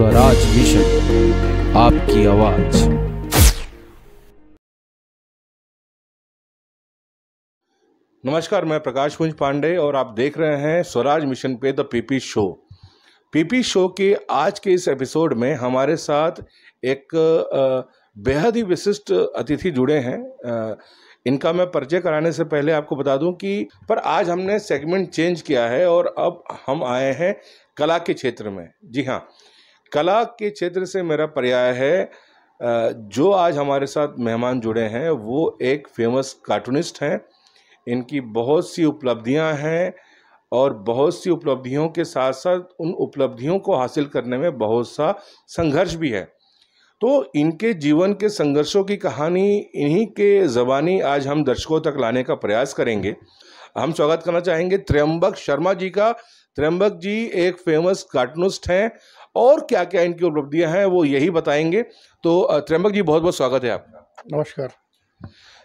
Swaraj mission आपकी आवाज़ नमस्कार मैं प्रकाश पुंज पांडे और आप देख रहे हैं स्वराज मिशन पे the PP show PP show के आज के इस एपिसोड में हमारे साथ एक बेहद ही विशिष्ट अतिथि जुड़े हैं इनका मैं परिचय कराने से पहले आपको बता दूं कि पर आज हमने सेगमेंट चेंज किया है और अब हम आए हैं कला के क्षेत्र में जी हाँ कला के क्षेत्र से मेरा पर्याय है जो आज हमारे साथ मेहमान जुड़े हैं वो एक फेमस कार्टूनिस्ट हैं इनकी बहुत सी उपलब्धियां हैं और बहुत सी उपलब्धियों के साथ साथ उन उपलब्धियों को हासिल करने में बहुत सा संघर्ष भी है तो इनके जीवन के संघर्षों की कहानी इन्हीं के ज़बानी आज हम दर्शकों तक लाने का प्रयास करेंगे हम स्वागत करना चाहेंगे त्र्यंबक शर्मा जी का त्र्यंबक जी एक फेमस कार्टूनिस्ट हैं और क्या क्या इनकी उपलब्धियाँ हैं वो यही बताएंगे तो त्र्यंबक जी बहुत बहुत स्वागत है आपका नमस्कार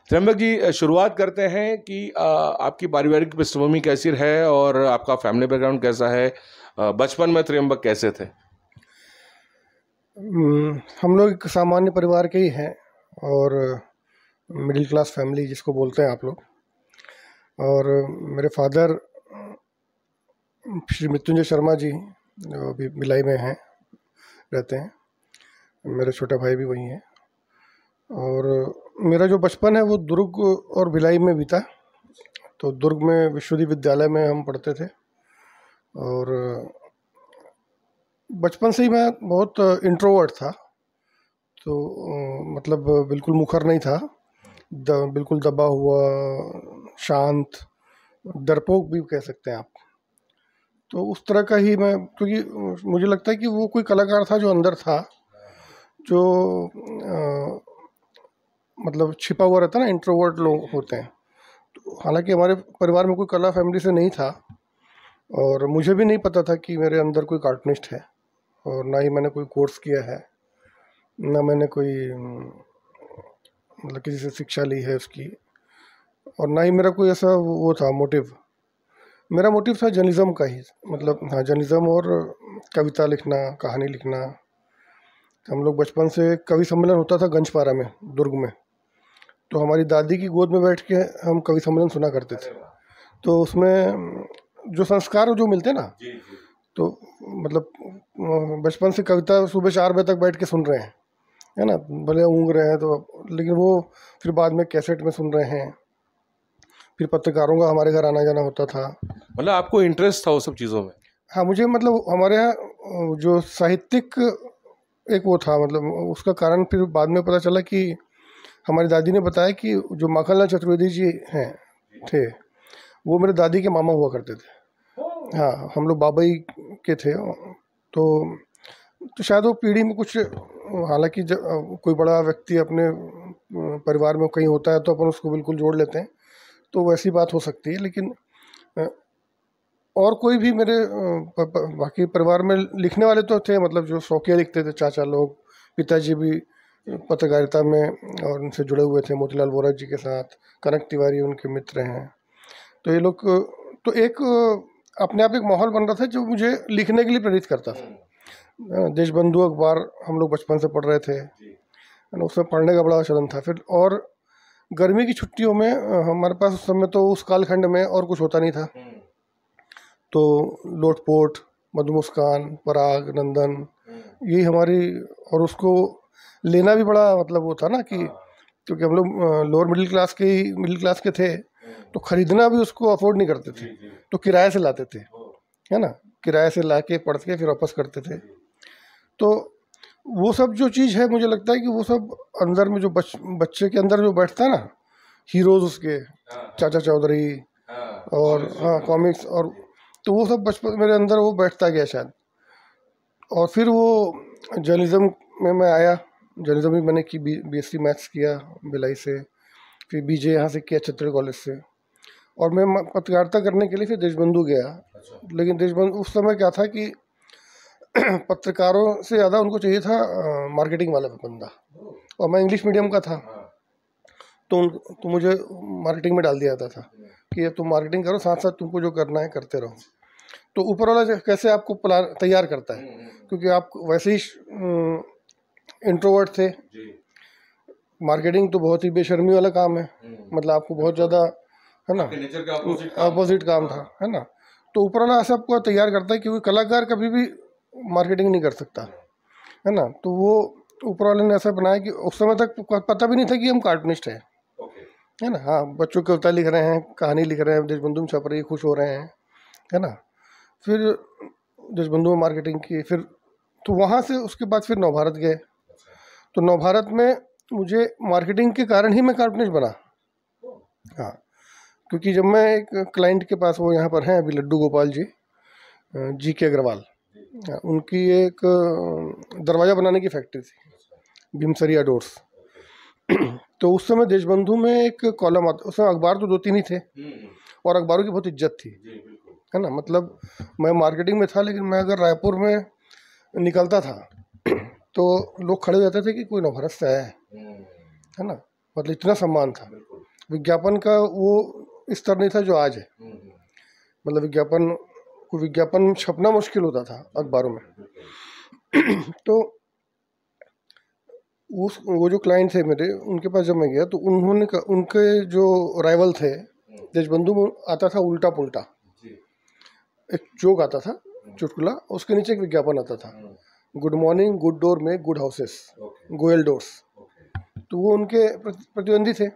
त्र्यंबक जी शुरुआत करते हैं कि आपकी पारिवारिक पृष्ठभूमि कैसी है और आपका फैमिली बैकग्राउंड कैसा है बचपन में त्र्यंबक कैसे थे हम लोग सामान्य परिवार के ही हैं और मिडिल क्लास फैमिली जिसको बोलते हैं आप लोग और मेरे फादर श्री मृत्युंजय शर्मा जी वो अभी भिलाई में हैं रहते हैं मेरा छोटा भाई भी वहीं है और मेरा जो बचपन है वो दुर्ग और भिलाई में बीता तो दुर्ग में विश्वविद्यालय में हम पढ़ते थे और बचपन से ही मैं बहुत इंट्रोवर्ट था तो मतलब बिल्कुल मुखर नहीं था द, बिल्कुल दबा हुआ शांत डरपोक भी कह सकते हैं आप तो उस तरह का ही मैं क्योंकि मुझे लगता है कि वो कोई कलाकार था जो अंदर था जो आ, मतलब छिपा हुआ रहता ना इंट्रोवर्ट लोग होते हैं तो हालांकि हमारे परिवार में कोई कला फैमिली से नहीं था और मुझे भी नहीं पता था कि मेरे अंदर कोई कार्टूनिस्ट है और ना ही मैंने कोई कोर्स किया है ना मैंने कोई मतलब किसी से शिक्षा ली है उसकी और ना ही मेरा कोई ऐसा वो था मोटिव मेरा मोटिव था जर्नलिज़म का ही मतलब हाँ जर्नलिज़म और कविता लिखना कहानी लिखना हम लोग बचपन से कवि सम्मेलन होता था गंजपारा में दुर्ग में तो हमारी दादी की गोद में बैठ के हम कवि सम्मेलन सुना करते थे तो उसमें जो संस्कार जो मिलते ना तो मतलब बचपन से कविता सुबह चार बजे तक बैठ के सुन रहे हैं है ना भले ऊँग रहे हैं तो लेकिन वो फिर बाद में कैसेट में सुन रहे हैं फिर पत्रकारों का हमारे घर आना जाना होता था मतलब आपको इंटरेस्ट था वो सब चीज़ों में हाँ मुझे मतलब हमारे यहाँ जो साहित्यिक एक वो था मतलब उसका कारण फिर बाद में पता चला कि हमारी दादी ने बताया कि जो माखनलाल चतुर्वेदी जी हैं थे वो मेरे दादी के मामा हुआ करते थे हाँ हम लोग बाबई के थे तो तो शायद वो पीढ़ी में कुछ हालांकि कोई बड़ा व्यक्ति अपने परिवार में कहीं होता है तो अपन उसको बिल्कुल जोड़ लेते हैं तो वैसी बात हो सकती है लेकिन और कोई भी मेरे बाकी परिवार में लिखने वाले तो थे मतलब जो शौकिया लिखते थे चाचा लोग पिताजी भी पत्रकारिता में और उनसे जुड़े हुए थे मोतीलाल वोरा जी के साथ कनक तिवारी उनके मित्र हैं तो ये लोग तो एक अपने आप एक माहौल बन रहा था जो मुझे लिखने के लिए प्रेरित करता था देशबंधु अखबार हम लोग बचपन से पढ़ रहे थे उसमें पढ़ने का बड़ा चलन था फिर और गर्मी की छुट्टियों में हमारे पास उस समय तो उस कालखंड में और कुछ होता नहीं था हम्म। तो लोटपोट मधुमुस्कान पराग नंदन हम्म। यही हमारी और उसको लेना भी बड़ा मतलब वो था ना कि हाँ। क्योंकि हम लोग लोअर मिडिल क्लास के ही मिडिल क्लास के थे हम्म। तो ख़रीदना भी उसको अफोर्ड नहीं करते थे तो किराए से लाते थे है ना किराए से ला के पढ़ के फिर वापस करते थे तो वो सब जो चीज़ है मुझे लगता है कि वो सब अंदर में जो बच, बच्चे के अंदर जो बैठता है ना हीरोज उसके हाँ। चाचा चौधरी हाँ। और हाँ कॉमिक्स और तो वो सब बचपन मेरे अंदर वो बैठता गया शायद और फिर वो जर्नलिज़म में मैं आया जर्नलिज़म भी मैंने की बी एस सी मैथ्स किया भिलाई से फिर बी जे यहाँ से किया छत्र कॉलेज से और मैं पत्रकारिता करने के लिए फिर देशबंधु गया अच्छा। लेकिन देशबंधु उस समय क्या था कि पत्रकारों से ज़्यादा उनको चाहिए था मार्केटिंग वाला बंदा और मैं इंग्लिश मीडियम का था हाँ। तो उन तो मुझे मार्केटिंग में डाल दिया जाता था कि तुम मार्केटिंग करो साथ साथ तुमको जो करना है करते रहो तो ऊपर वाला कैसे आपको प्लान तैयार करता है हम्म, हम्म। क्योंकि आप वैसे ही इंट्रोवर्ट थे मार्केटिंग तो बहुत ही बेशर्मी वाला काम है हम्म। मतलब आपको बहुत ज़्यादा है ना अपोजिट काम था हाँ। है ना तो ऊपर वाला ऐसा आपको तैयार करता है क्योंकि कलाकार कभी भी मार्केटिंग नहीं कर सकता है ना तो वो ऊपर वाले ने ऐसा बनाया कि उस समय तक पता भी नहीं था कि हम कार्टूनिस्ट हैं है ना हाँ बच्चों कविता लिख रहे हैं कहानी लिख रहे हैं देशबंधु में छप रही है खुश हो रहे हैं है ना फिर देशबंधु में मार्केटिंग की फिर तो वहाँ से उसके बाद फिर नवभारत गए तो नवभारत में मुझे मार्केटिंग के कारण ही मैं कार्टूनिस्ट बना हाँ क्योंकि जब मैं एक क्लाइंट के पास वो यहाँ पर हैं अभी लड्डू गोपाल जी जी के अग्रवाल हाँ, उनकी एक दरवाज़ा बनाने की फैक्ट्री थी भीमसरिया डोर्स तो उस समय देशबंधु में एक कॉलम आता उस समय अखबार तो दो तीन ही थे हम्म। और अखबारों की बहुत इज्जत थी है ना मतलब मैं मार्केटिंग में था लेकिन मैं अगर रायपुर में निकलता था तो लोग खड़े रहते थे कि कोई नवभारत से आया है हम्म। है ना मतलब इतना सम्मान था विज्ञापन का वो स्तर नहीं था जो आज है हम्म, मतलब विज्ञापन विज्ञापन छपना मुश्किल होता था अखबारों में तो उस वो जो क्लाइंट थे मेरे उनके पास जब मैं गया तो उन्होंने उनके जो राइवल थे देशबंधु में आता था उल्टा पुल्टा एक जोक आता था चुटकुला उसके नीचे एक विज्ञापन आता था गुड मॉर्निंग गुड डोर में गुड हाउसेस गोयल डोर्स तो वो उनके प्रतिद्वंदी थे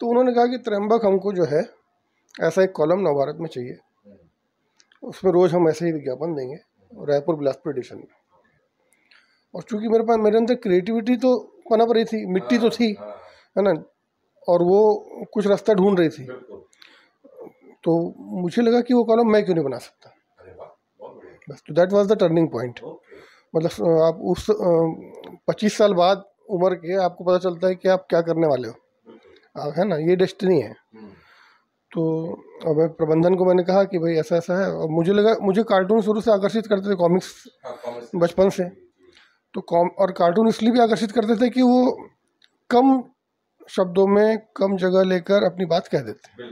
तो उन्होंने कहा कि त्रम्बक हमको जो है ऐसा एक कॉलम नवभारत में चाहिए उसमें रोज़ हम ऐसे ही विज्ञापन देंगे रायपुर बिलासपुर एडिशन में और चूंकि मेरे पास मेरे अंदर क्रिएटिविटी तो पनप रही थी मिट्टी तो हाँ, थी हाँ। है ना और वो कुछ रास्ता ढूंढ रही थी तो मुझे लगा कि वो कॉलम मैं क्यों नहीं बना सकता बस तो that was the turning point मतलब आप उस पच्चीस साल बाद उम्र के आपको पता चलता है कि आप क्या करने वाले हो आप है ना ये डेस्टिनी है हम्म। तो अब प्रबंधन को मैंने कहा कि भाई ऐसा ऐसा है और मुझे लगा मुझे कार्टून शुरू से आकर्षित करते थे कॉमिक्स हाँ, बचपन से तो कॉम और कार्टून इसलिए भी आकर्षित करते थे कि वो कम शब्दों में कम जगह लेकर अपनी बात कह देते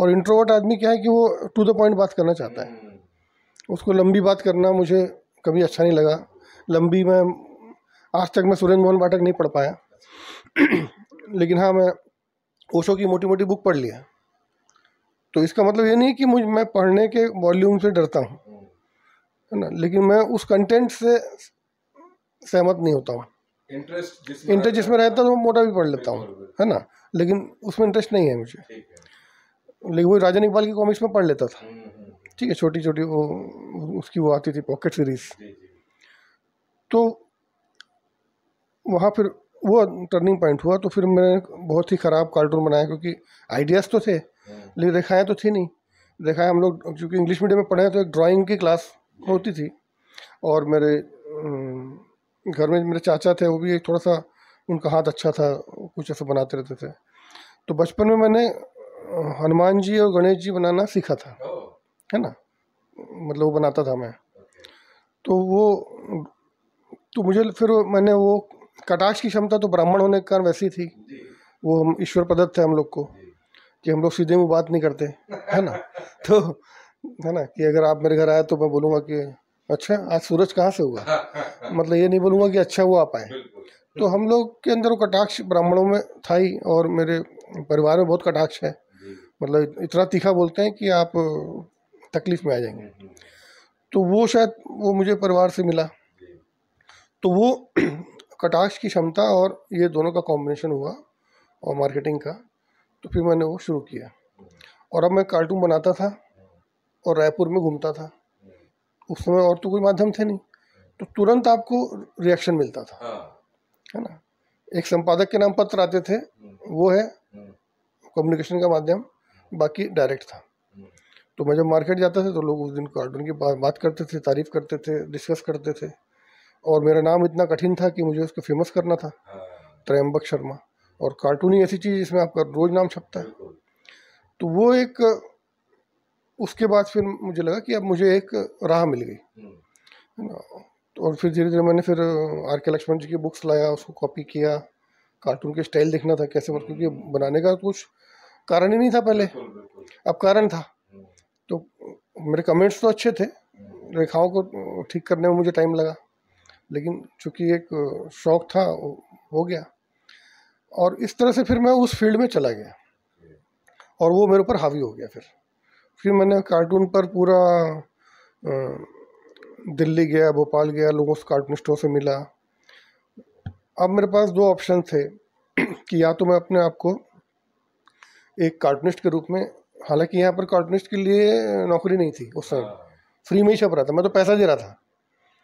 और इंट्रोवर्ट आदमी क्या है कि वो टू द पॉइंट बात करना चाहता है हम्म। उसको लंबी बात करना मुझे कभी अच्छा नहीं लगा लंबी मैं आज तक मैं सुरेंद्र मोहन पाठक नहीं पढ़ पाया लेकिन हाँ मैं ओशो की मोटी मोटी बुक पढ़ लिया तो इसका मतलब ये नहीं कि मुझ मैं पढ़ने के वॉल्यूम से डरता हूँ है ना लेकिन मैं उस कंटेंट से सहमत नहीं होता हूँ इंटरेस्ट इंटरेस्ट जिसमें रहता है तो मोटा भी पढ़ लेता हूँ है ना लेकिन उसमें इंटरेस्ट नहीं है मुझे लेकिन वही राजन इकबाल की कॉमिक्स में पढ़ लेता था हम्म, हम्म। ठीक है छोटी छोटी वो उसकी वो आती थी पॉकेट सीरीज तो वहाँ फिर वो टर्निंग पॉइंट हुआ तो फिर मैंने बहुत ही ख़राब कार्टून बनाया क्योंकि आइडियाज़ तो थे हम्म। लेकिन रेखाएँ तो थी नहीं रेखाएँ हम लोग चूँकि इंग्लिश मीडियम में पढ़े हैं तो एक ड्राइंग की क्लास होती थी और मेरे घर में मेरे चाचा थे वो भी एक थोड़ा सा उनका हाथ अच्छा था कुछ ऐसा बनाते रहते थे तो बचपन में मैंने हनुमान जी और गणेश जी बनाना सीखा था है ना मतलब वो बनाता था मैं तो वो तो मुझे फिर मैंने वो कटाक्ष की क्षमता तो ब्राह्मण होने के कारण वैसी थी वो हम ईश्वर प्रदत्त थे हम लोग को कि हम लोग सीधे में बात नहीं करते है ना तो है ना कि अगर आप मेरे घर आए तो मैं बोलूँगा कि अच्छा आज सूरज कहाँ से हुआ मतलब ये नहीं बोलूँगा कि अच्छा हुआ आप आए तो हम लोग के अंदर वो कटाक्ष ब्राह्मणों में था ही और मेरे परिवार में बहुत कटाक्ष है मतलब इतना तीखा बोलते हैं कि आप तकलीफ में आ जाएंगे हम्म, हम्म। तो वो शायद वो मुझे परिवार से मिला तो वो कटाक्ष की क्षमता और ये दोनों का कॉम्बिनेशन हुआ और मार्केटिंग का तो फिर मैंने वो शुरू किया और अब मैं कार्टून बनाता था और रायपुर में घूमता था उस समय और तो कोई माध्यम थे नहीं तो तुरंत आपको रिएक्शन मिलता था हाँ। है ना एक संपादक के नाम पत्र आते थे वो है कम्युनिकेशन का माध्यम बाकी डायरेक्ट था तो मैं जब मार्केट जाता था तो लोग उस दिन कार्टून की बात करते थे तारीफ़ करते थे डिस्कस करते थे और मेरा नाम इतना कठिन था कि मुझे उसको फेमस करना था त्रयम्बक हाँ। शर्मा और ही ऐसी चीज़ जिसमें आपका रोज़ नाम छपता है तो वो एक उसके बाद फिर मुझे लगा कि अब मुझे एक राह मिल गई हम्म। है ना और फिर धीरे धीरे मैंने फिर आर के लक्ष्मण जी की बुक्स लाया उसको कॉपी किया कार्टून के स्टाइल देखना था कैसे मतलब क्योंकि हम्म। बनाने का कुछ कारण ही नहीं था पहले अब कारण था हम्म। तो मेरे कमेंट्स तो अच्छे थे रेखाओं को ठीक करने में मुझे टाइम लगा लेकिन चूंकि एक शौक था हो गया और इस तरह से फिर मैं उस फील्ड में चला गया और वो मेरे ऊपर हावी हो गया फिर फिर मैंने कार्टून पर पूरा दिल्ली गया भोपाल गया लोगों से कार्टूनिस्टों से मिला अब मेरे पास दो ऑप्शन थे कि या तो मैं अपने आप को एक कार्टूनिस्ट के रूप में हालांकि यहाँ पर कार्टूनिस्ट के लिए नौकरी नहीं थी उस समय हाँ। फ्री में ही छप रहा था मैं तो पैसा दे रहा था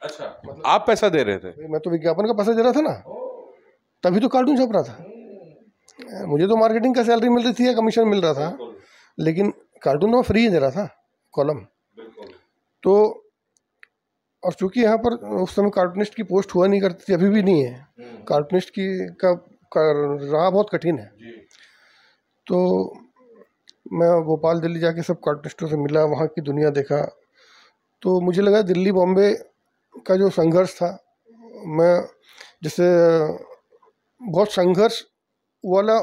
अच्छा मतलब आप पैसा दे रहे थे मैं तो विज्ञापन का पैसा दे रहा था ना तभी तो कार्टून छप रहा था मुझे तो मार्केटिंग का सैलरी मिल रही थी या कमीशन मिल रहा था लेकिन कार्टून तो फ्री दे रहा था कॉलम तो और चूंकि यहाँ पर उस समय कार्टूनिस्ट की पोस्ट हुआ नहीं करती थी अभी भी नहीं है कार्टूनिस्ट हम्म। की का, का राह बहुत कठिन है तो मैं भोपाल दिल्ली जाके सब कार्टूनिस्टों से मिला वहाँ की दुनिया देखा तो मुझे लगा दिल्ली बॉम्बे का जो संघर्ष था मैं जैसे बहुत संघर्ष वाला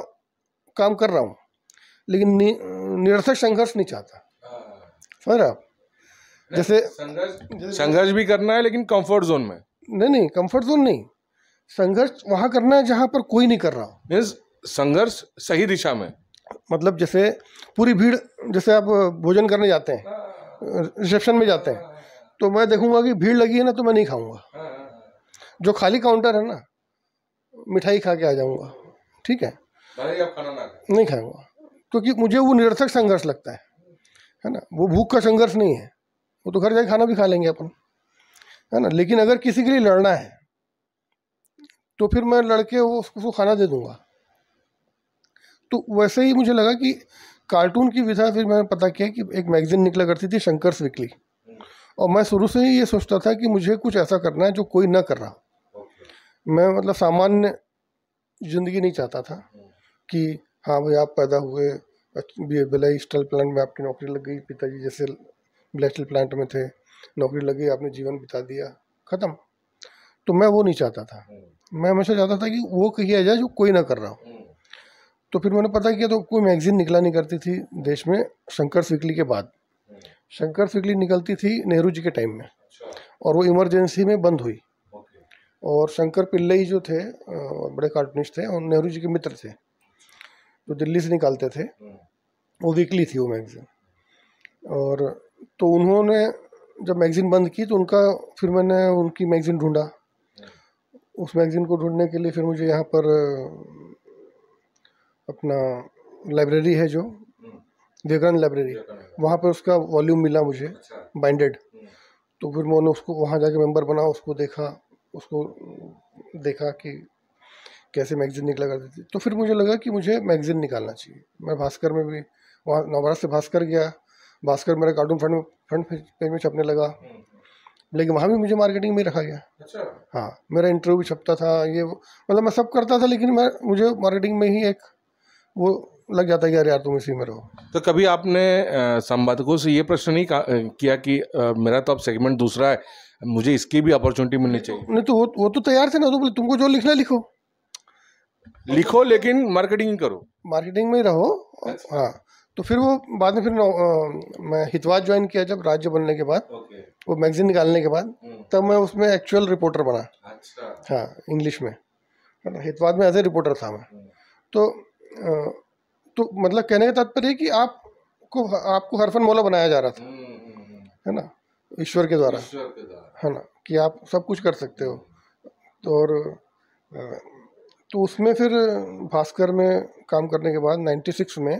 काम कर रहा हूँ लेकिन निरर्थक संघर्ष नहीं चाहता समझ रहे आप जैसे संघर्ष भी करना है लेकिन कंफर्ट जोन में नहीं नहीं कंफर्ट जोन नहीं संघर्ष वहाँ करना है जहाँ पर कोई नहीं कर रहा मीन्स संघर्ष सही दिशा में मतलब जैसे पूरी भीड़ जैसे आप भोजन करने जाते हैं रिसेप्शन में जाते हैं तो मैं देखूंगा कि भीड़ लगी है ना तो मैं नहीं खाऊंगा हाँ, हाँ, हाँ। जो खाली काउंटर है ना मिठाई खा के आ जाऊंगा ठीक है खाना ना नहीं खाऊंगा क्योंकि मुझे वो निरर्थक संघर्ष लगता है है ना वो भूख का संघर्ष नहीं है वो तो घर जाए खाना भी खा लेंगे अपन है ना लेकिन अगर किसी के लिए लड़ना है तो फिर मैं लड़के वो उसको खाना दे दूंगा तो वैसे ही मुझे लगा कि कार्टून की विधा फिर मैंने पता किया कि एक मैगजीन निकला करती थी शंकर्स विकली और मैं शुरू से ही ये सोचता था कि मुझे कुछ ऐसा करना है जो कोई ना कर रहा मैं मतलब सामान्य ज़िंदगी नहीं चाहता था हम्म। कि हाँ भाई आप पैदा हुए बिलाई स्टील प्लांट में आपकी नौकरी लग गई पिताजी जैसे ब्लैस्टल स्टील प्लांट में थे नौकरी लग गई आपने जीवन बिता दिया ख़त्म तो मैं वो नहीं चाहता था हम्म। मैं हमेशा चाहता था कि वो कही जाए जो कोई ना कर रहा हो हम्म। तो फिर मैंने पता किया तो कोई मैगजीन निकला नहीं करती थी देश में शंकर सिकली के बाद शंकर सिकली निकलती थी नेहरू जी के टाइम में अच्छा। और वो इमरजेंसी में बंद हुई और शंकर पिल्लई जो थे बड़े कार्टूनिस्ट थे और नेहरू जी के मित्र थे जो दिल्ली से निकालते थे वो वीकली थी वो मैगज़ीन और तो उन्होंने जब मैगज़ीन बंद की तो उनका फिर मैंने उनकी मैगज़ीन ढूंढा उस मैगज़ीन को ढूंढने के लिए फिर मुझे यहाँ पर अपना लाइब्रेरी है जो विवेकानंद लाइब्रेरी वहाँ पर उसका वॉल्यूम मिला मुझे अच्छा। बाइंडेड हम्म। तो फिर मैंने उसको वहाँ जाके मेंबर बना उसको देखा उसको देखा कि कैसे मैगज़ीन निकला करती थी तो फिर मुझे लगा कि मुझे मैगज़ीन निकालना चाहिए मैं भास्कर में भी वहाँ नौबारा से भास्कर गया भास्कर मेरा कार्टून फ्रंट फ्रंट पेज में छपने लगा लेकिन वहाँ भी मुझे मार्केटिंग में रखा गया अच्छा। हाँ मेरा इंटरव्यू भी छपता था ये मतलब मैं सब करता था लेकिन मैं मुझे मार्केटिंग में ही एक वो लग जाता है यार यार तुम इसी में रहो तो कभी आपने संपादकों से ये प्रश्न नहीं किया कि आ, मेरा तो अब सेगमेंट दूसरा है मुझे इसकी भी अपॉर्चुनिटी मिलनी चाहिए नहीं तो वो वो तो तैयार थे ना तो बोले तुमको जो लिखना लिखो लिखो लेकिन मार्केटिंग करो मार्केटिंग में रहो हाँ तो फिर वो बाद में फिर मैं हितवाद ज्वाइन किया जब राज्य बनने के बाद वो मैगजीन निकालने के बाद hmm. तब मैं उसमें एक्चुअल रिपोर्टर बना अच्छा हाँ इंग्लिश में हितवाद में एज ए रिपोर्टर था मैं hmm. तो तो मतलब कहने का तात्पर्य कि आपको आपको हरफन मौला बनाया जा रहा था hmm, है ना ईश्वर के द्वारा है ना कि आप सब कुछ कर सकते हो तो और तो उसमें फिर भास्कर में काम करने के बाद 96 में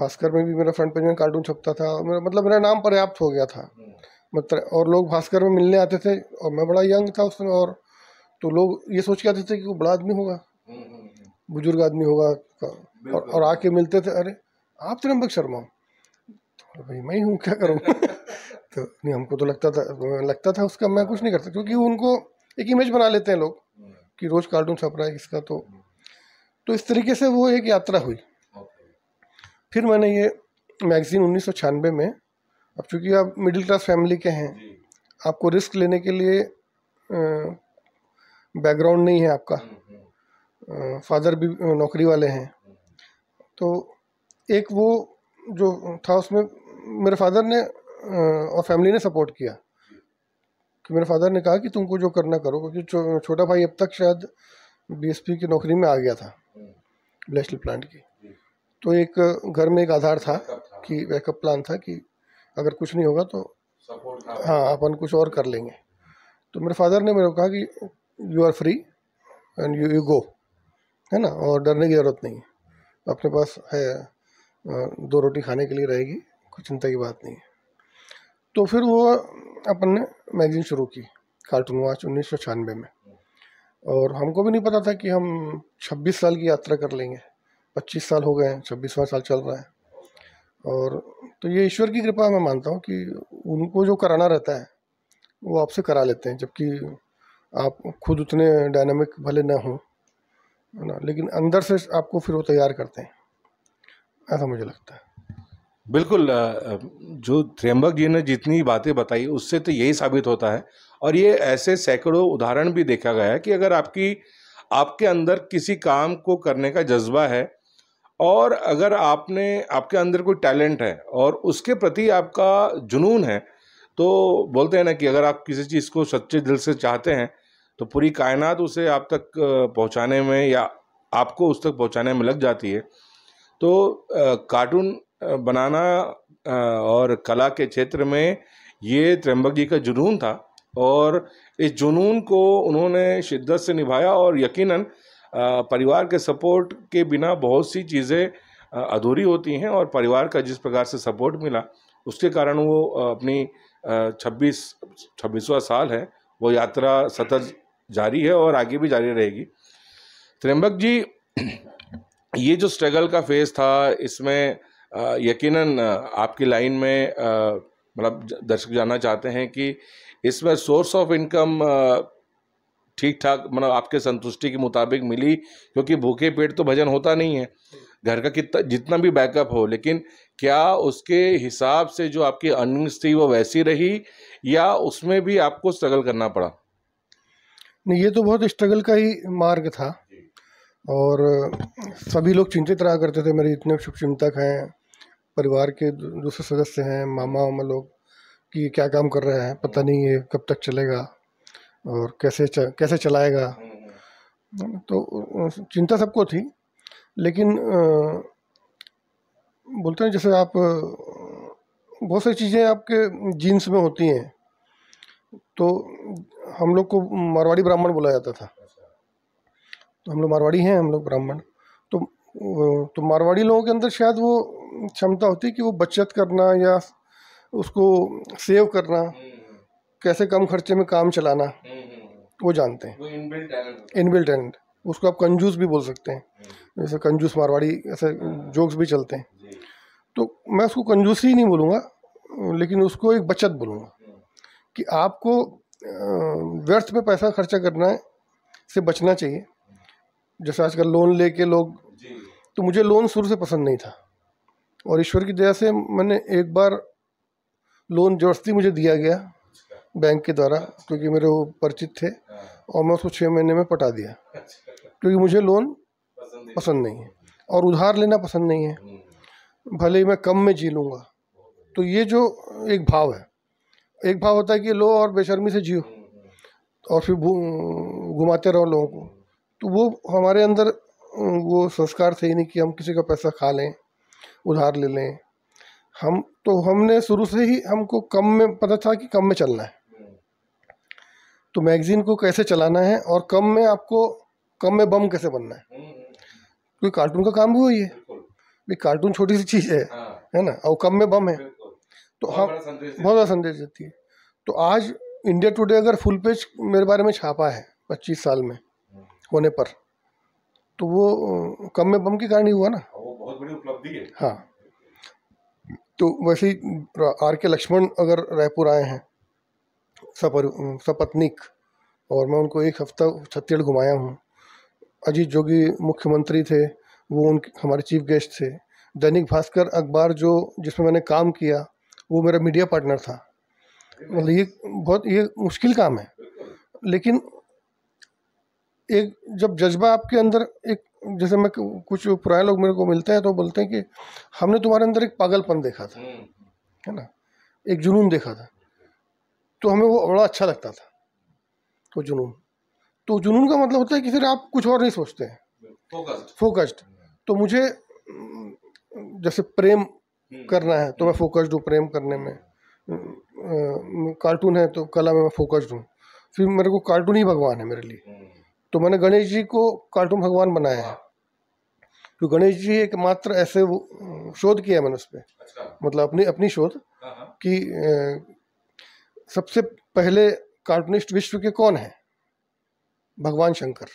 भास्कर में भी मेरा फ्रंट पेज में कार्टून छपता था मेरा मतलब मेरा नाम पर्याप्त हो गया था हम्म। मतलब और लोग भास्कर में मिलने आते थे और मैं बड़ा यंग था उसमें और तो लोग ये सोच के आते थे कि वो बड़ा आदमी होगा हम्म, हम्म, बुजुर्ग आदमी होगा और, और आके मिलते थे अरे आप त्रम्बक शर्मा तो भाई मैं ही हूँ क्या करूँ तो नहीं हमको तो लगता था लगता था उसका मैं कुछ नहीं करता क्योंकि उनको एक इमेज बना लेते हैं लोग कि रोज़ कार्टून छप रहा है किसका तो तो इस तरीके से वो एक यात्रा हुई फिर मैंने ये मैगज़ीन उन्नीस में अब चूँकि आप मिडिल क्लास फैमिली के हैं आपको रिस्क लेने के लिए बैकग्राउंड नहीं है आपका फादर हम्म, हम्म। भी नौकरी वाले हैं हम्म। तो एक वो जो था उसमें मेरे फादर ने और फैमिली ने सपोर्ट किया कि मेरे फादर ने कहा कि तुमको जो करना करो क्योंकि छोटा भाई अब तक शायद बीएसपी की नौकरी में आ गया था ब्लैशल प्लांट की तो एक घर में एक आधार था कि बैकअप प्लान था कि अगर कुछ नहीं होगा तो हाँ अपन कुछ और कर लेंगे तो मेरे फादर ने मेरे को कहा कि you are free and you you go है ना और डरने की ज़रूरत नहीं है अपने पास है दो रोटी खाने के लिए रहेगी कोई चिंता की बात नहीं है तो फिर वो अपन ने मैगजीन शुरू की कार्टून वॉच उन्नीस सौ छियानवे में और हमको भी नहीं पता था कि हम छब्बीस साल की यात्रा कर लेंगे पच्चीस साल हो गए हैं छब्बीसवा साल चल रहा है और तो ये ईश्वर की कृपा मैं मानता हूँ कि उनको जो कराना रहता है वो आपसे करा लेते हैं जबकि आप खुद उतने डायनामिक भले ना हो ना लेकिन अंदर से आपको फिर वो तैयार करते हैं ऐसा मुझे लगता है बिल्कुल जो त्र्यंबक जी ने जितनी बातें बताई उससे तो यही साबित होता है और ये ऐसे सैकड़ों उदाहरण भी देखा गया है कि अगर आपकी आपके अंदर किसी काम को करने का जज्बा है और अगर आपने आपके अंदर कोई टैलेंट है और उसके प्रति आपका जुनून है तो बोलते हैं ना कि अगर आप किसी चीज़ को सच्चे दिल से चाहते हैं तो पूरी कायनात उसे आप तक पहुंचाने में या आपको उस तक पहुंचाने में लग जाती है तो कार्टून बनाना और कला के क्षेत्र में ये त्र्यंबक जी का जुनून था और इस जुनून को उन्होंने शिद्दत से निभाया और यकीनन परिवार के सपोर्ट के बिना बहुत सी चीज़ें अधूरी होती हैं और परिवार का जिस प्रकार से सपोर्ट मिला उसके कारण वो अपनी छब्बीस छब्बीसवा साल है वो यात्रा सतत जारी है और आगे भी जारी रहेगी त्र्यंबक जी ये जो स्ट्रगल का फेज़ था इसमें यकीनन आपकी लाइन में मतलब दर्शक जानना चाहते हैं कि इसमें सोर्स ऑफ इनकम ठीक ठाक मतलब आपके संतुष्टि के मुताबिक मिली क्योंकि भूखे पेट तो भजन होता नहीं है घर का कितना जितना भी बैकअप हो लेकिन क्या उसके हिसाब से जो आपकी अर्निंग्स थी वो वैसी रही या उसमें भी आपको स्ट्रगल करना पड़ा नहीं ये तो बहुत स्ट्रगल का ही मार्ग था और सभी लोग चिंतित रहा करते थे मेरे इतने चिंतक हैं परिवार के दूसरे सदस्य हैं मामा वामा लोग कि क्या काम कर रहे हैं पता नहीं ये कब तक चलेगा और कैसे च, कैसे चलाएगा तो चिंता सबको थी लेकिन बोलते हैं जैसे आप बहुत सारी चीज़ें आपके जीन्स में होती हैं तो हम लोग को मारवाड़ी ब्राह्मण बोला जाता था तो हम लोग मारवाड़ी हैं हम लोग ब्राह्मण तो तो मारवाड़ी लोगों के अंदर शायद वो क्षमता होती है कि वो बचत करना या उसको सेव करना हम्म, हम्म। कैसे कम खर्चे में काम चलाना हम्म, वो जानते हैं इनबिल टैलेंट उसको आप कंजूस भी बोल सकते हैं जैसे कंजूस मारवाड़ी ऐसे जोक्स हाँ। भी चलते हैं तो मैं उसको कंजूस ही नहीं बोलूँगा लेकिन उसको एक बचत बोलूँगा कि आपको व्यर्थ में पैसा खर्चा करना है से बचना चाहिए जैसे आजकल लोन लेके लोग तो मुझे लोन शुरू से पसंद नहीं था और ईश्वर की दया से मैंने एक बार लोन जबरदस्ती मुझे दिया गया बैंक अच्छा। के द्वारा क्योंकि मेरे वो परिचित थे हाँ। और मैं उसको छः महीने में पटा दिया अच्छा। क्योंकि मुझे लोन पसंद नहीं है और उधार लेना पसंद नहीं है हम्म। भले ही मैं कम में जी लूँगा तो ये जो एक भाव है एक भाव होता है कि लो और बेशर्मी से जियो हम्म। और फिर घुमाते रहो लोगों को तो वो हमारे अंदर वो संस्कार थे ही नहीं कि हम किसी का पैसा खा लें उधार ले लें हम तो हमने शुरू से ही हमको कम में पता था कि कम में चलना है तो मैगज़ीन को कैसे चलाना है और कम में आपको कम में बम कैसे बनना है क्योंकि हम्म, हम्म। कार्टून का काम भी वही है कार्टून छोटी सी चीज़ है हाँ। है ना और कम में बम है तो हम बहुत ज़्यादा संदेश देती है तो आज इंडिया टुडे अगर फुल पेज मेरे बारे में छापा है पच्चीस साल में हम्म। होने पर तो वो कम में बम के कारण ही हुआ ना बहुत बड़ी उपलब्धि है हाँ तो वैसे ही आर के लक्ष्मण अगर रायपुर आए हैं सपर सपत्निक और मैं उनको एक हफ्ता छत्तीसगढ़ घुमाया हूँ अजीत जोगी मुख्यमंत्री थे वो उन हमारे चीफ गेस्ट थे दैनिक भास्कर अखबार जो जिसमें मैंने काम किया वो मेरा मीडिया पार्टनर था मतलब ये बहुत ये मुश्किल काम है लेकिन एक जब जज्बा आपके अंदर एक जैसे मैं कुछ पुराने लोग मेरे को मिलते हैं तो बोलते हैं कि हमने तुम्हारे अंदर एक पागलपन देखा था हम्म। है ना एक जुनून देखा था तो हमें वो बड़ा अच्छा लगता था वो जुनून तो जुनून का मतलब होता है कि फिर आप कुछ और नहीं सोचते हैं फोकस्ड तो मुझे जैसे प्रेम हम्म। करना है तो मैं फोकस्ड हूँ प्रेम करने में कार्टून है तो कला में मैं फोकस्ड हूँ फिर मेरे को कार्टून ही भगवान है मेरे लिए हम्म। तो मैंने गणेश जी को कार्टून भगवान बनाया है तो गणेश जी एकमात्र ऐसे शोध किया मैंने उस पर अच्छा। मतलब अपनी अपनी शोध हाँ, हाँ। कि सबसे पहले कार्टूनिस्ट विश्व के कौन है भगवान शंकर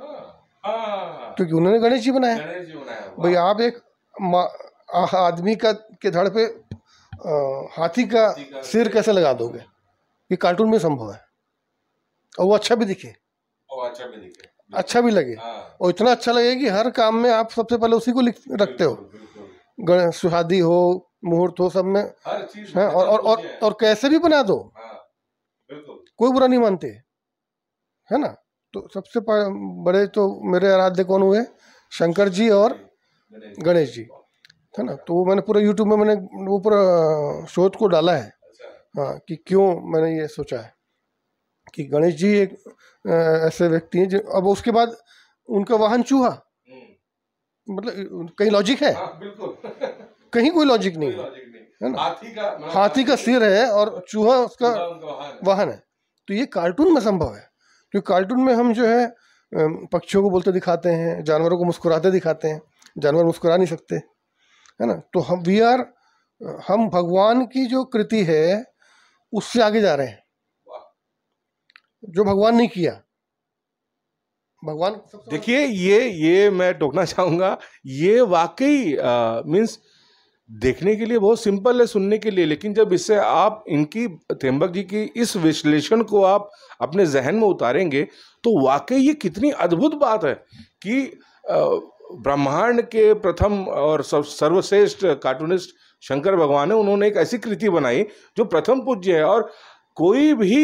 हाँ, क्योंकि उन्होंने गणेश जी बनाया भाई आप एक आदमी का के धड़ पे आ, हाथी का सिर कैसे लगा दोगे ये कार्टून में संभव है और वो अच्छा भी दिखे अच्छा भी लिखे अच्छा भी लगे हाँ। और इतना अच्छा लगे कि हर काम में आप सबसे पहले उसी को लिख रखते हो सुहादी हो मुहूर्त हो सब में हर चीज हाँ, और, और और और कैसे भी बना दो हाँ, कोई बुरा नहीं मानते है ना तो सबसे बड़े तो मेरे आराध्य कौन हुए शंकर जी और गणेश जी है ना तो वो मैंने पूरा यूट्यूब में मैंने वो पूरा शोध को डाला है अच्छा। हाँ कि क्यों मैंने ये सोचा है कि गणेश जी एक ऐसे व्यक्ति हैं जो अब उसके बाद उनका वाहन चूहा हम्म। मतलब कहीं लॉजिक है हाँ, कहीं कोई लॉजिक नहीं है है ना हाथी का हाथी का सिर है और चूहा उसका वाहन है तो ये कार्टून में संभव है क्योंकि कार्टून में हम जो है पक्षियों को बोलते दिखाते हैं जानवरों को मुस्कुराते दिखाते हैं जानवर मुस्कुरा नहीं सकते है ना तो हम वी आर हम भगवान की जो कृति है उससे आगे जा रहे हैं जो भगवान ने किया भगवान देखिए ये ये मैं टोकना चाहूंगा ये वाकई मीन्स देखने के लिए बहुत सिंपल है सुनने के लिए लेकिन जब इससे आप इनकी त्रिम्बक जी की इस विश्लेषण को आप अपने जहन में उतारेंगे तो वाकई ये कितनी अद्भुत बात है कि ब्रह्मांड के प्रथम और सर्वश्रेष्ठ कार्टूनिस्ट शंकर भगवान है उन्होंने एक ऐसी कृति बनाई जो प्रथम पूज्य है और कोई भी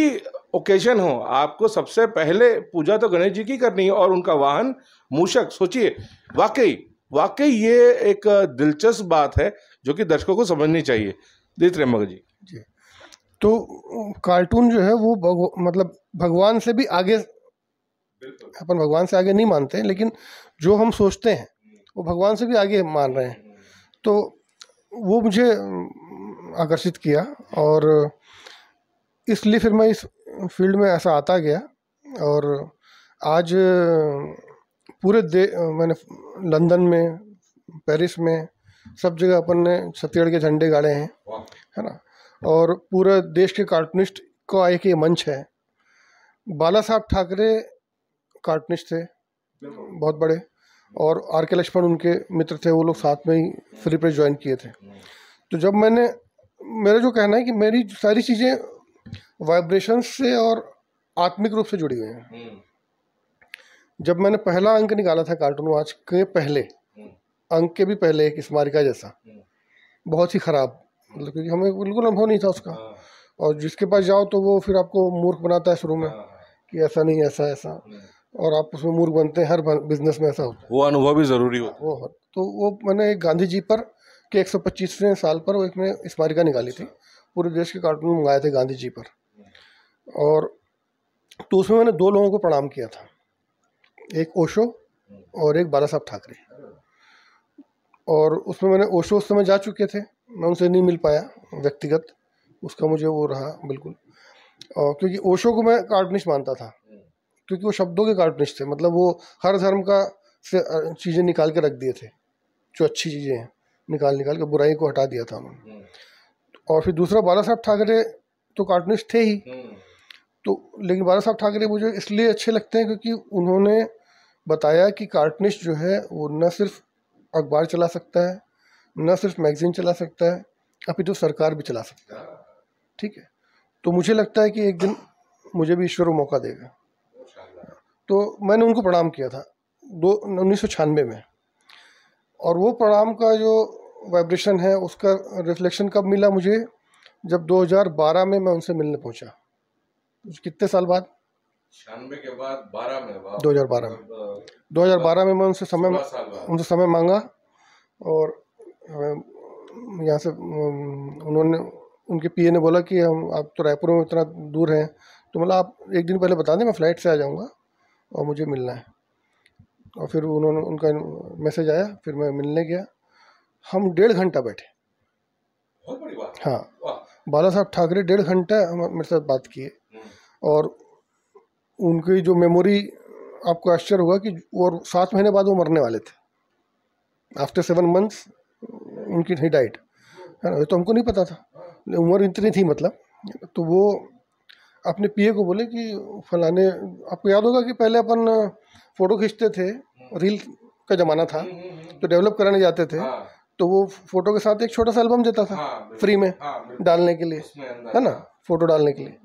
ओकेजन हो आपको सबसे पहले पूजा तो गणेश जी की करनी है और उनका वाहन मूषक सोचिए वाकई वाकई ये एक दिलचस्प बात है जो कि दर्शकों को समझनी चाहिए दित रेमक जी जी तो कार्टून जो है वो मतलब भगवान से भी आगे अपन भगवान से आगे नहीं मानते हैं लेकिन जो हम सोचते हैं वो भगवान से भी आगे मान रहे हैं तो वो मुझे आकर्षित किया और इसलिए फिर मैं इस फील्ड में ऐसा आता गया और आज पूरे दे मैंने लंदन में पेरिस में सब जगह अपन ने छत्तीसगढ़ के झंडे गाड़े हैं है ना और पूरे देश के कार्टूनिस्ट का एक ये मंच है बाला साहब ठाकरे कार्टूनिस्ट थे बहुत बड़े और आर के लक्ष्मण उनके मित्र थे वो लोग साथ में ही फ्री प्रेस ज्वाइन किए थे तो जब मैंने मेरा जो कहना है कि मेरी सारी चीज़ें वाइब्रेशन से और आत्मिक रूप से जुड़ी हुई है जब मैंने पहला अंक निकाला था कार्टून वॉच के पहले अंक के भी पहले एक स्मारिका जैसा बहुत ही ख़राब मतलब क्योंकि हमें बिल्कुल अनुभव नहीं था उसका और जिसके पास जाओ तो वो फिर आपको मूर्ख बनाता है शुरू में कि ऐसा नहीं ऐसा ऐसा और आप उसमें मूर्ख बनते हैं हर बिजनेस में ऐसा होता है वो अनुभव भी ज़रूरी हो वो तो वो मैंने गांधी जी पर के एक साल पर वो एक मैंने स्मारिका निकाली थी पूरे देश के कार्टून मंगाए थे गांधी जी पर और तो उसमें मैंने दो लोगों को प्रणाम किया था एक ओशो और एक बाला साहब ठाकरे और उसमें मैंने ओशो उस समय जा चुके थे मैं उनसे नहीं मिल पाया व्यक्तिगत उसका मुझे वो रहा बिल्कुल और क्योंकि ओशो को मैं कार्टूनिस्ट मानता था क्योंकि वो शब्दों के कार्टूनिस्ट थे मतलब वो हर धर्म का से चीज़ें निकाल के रख दिए थे जो अच्छी चीज़ें हैं निकाल निकाल के बुराई को हटा दिया था उन्होंने और फिर दूसरा बाला साहब ठाकरे तो कार्टूनिस्ट थे ही हम्म। तो लेकिन बाला साहब ठाकरे मुझे इसलिए अच्छे लगते हैं क्योंकि उन्होंने बताया कि कार्टूनिस्ट जो है वो न सिर्फ अखबार चला सकता है न सिर्फ मैगज़ीन चला सकता है अभी तो सरकार भी चला सकता है ठीक है तो मुझे लगता है कि एक दिन मुझे भी ईश्वर मौका देगा तो मैंने उनको प्रणाम किया था दो उन्नीस में और वो प्रणाम का जो वाइब्रेशन है उसका रिफ्लेक्शन कब मिला मुझे जब 2012 में मैं उनसे मिलने पहुंचा कितने साल बाद छियानवे के बाद 12 में बारह में मतलब, बारह में मैं उनसे समय उनसे समय मांगा और यहाँ से उन्होंने उनके पीए ने बोला कि हम आप तो रायपुर में इतना दूर हैं तो मतलब आप एक दिन पहले बता दें मैं फ़्लाइट से आ जाऊँगा और मुझे मिलना है और फिर उन्होंने उनका मैसेज आया फिर मैं मिलने गया हम डेढ़ घंटा बैठे हाँ बाला साहब ठाकरे डेढ़ घंटा मेरे साथ बात किए हम्म। और उनकी जो मेमोरी आपको आश्चर्य हुआ कि और सात महीने बाद वो मरने वाले थे आफ्टर सेवन मंथ्स उनकी थी डाइट है ना ये तो हमको नहीं पता था हाँ। उम्र इतनी थी मतलब तो वो अपने पीए को बोले कि फलाने आपको याद होगा कि पहले अपन फ़ोटो खींचते थे हम्म। रील का ज़माना था हम्म, तो डेवलप कराने जाते थे हाँ। तो वो फोटो के साथ एक छोटा सा एल्बम देता था हाँ, फ्री में हाँ, डालने के लिए है ना फोटो डालने के लिए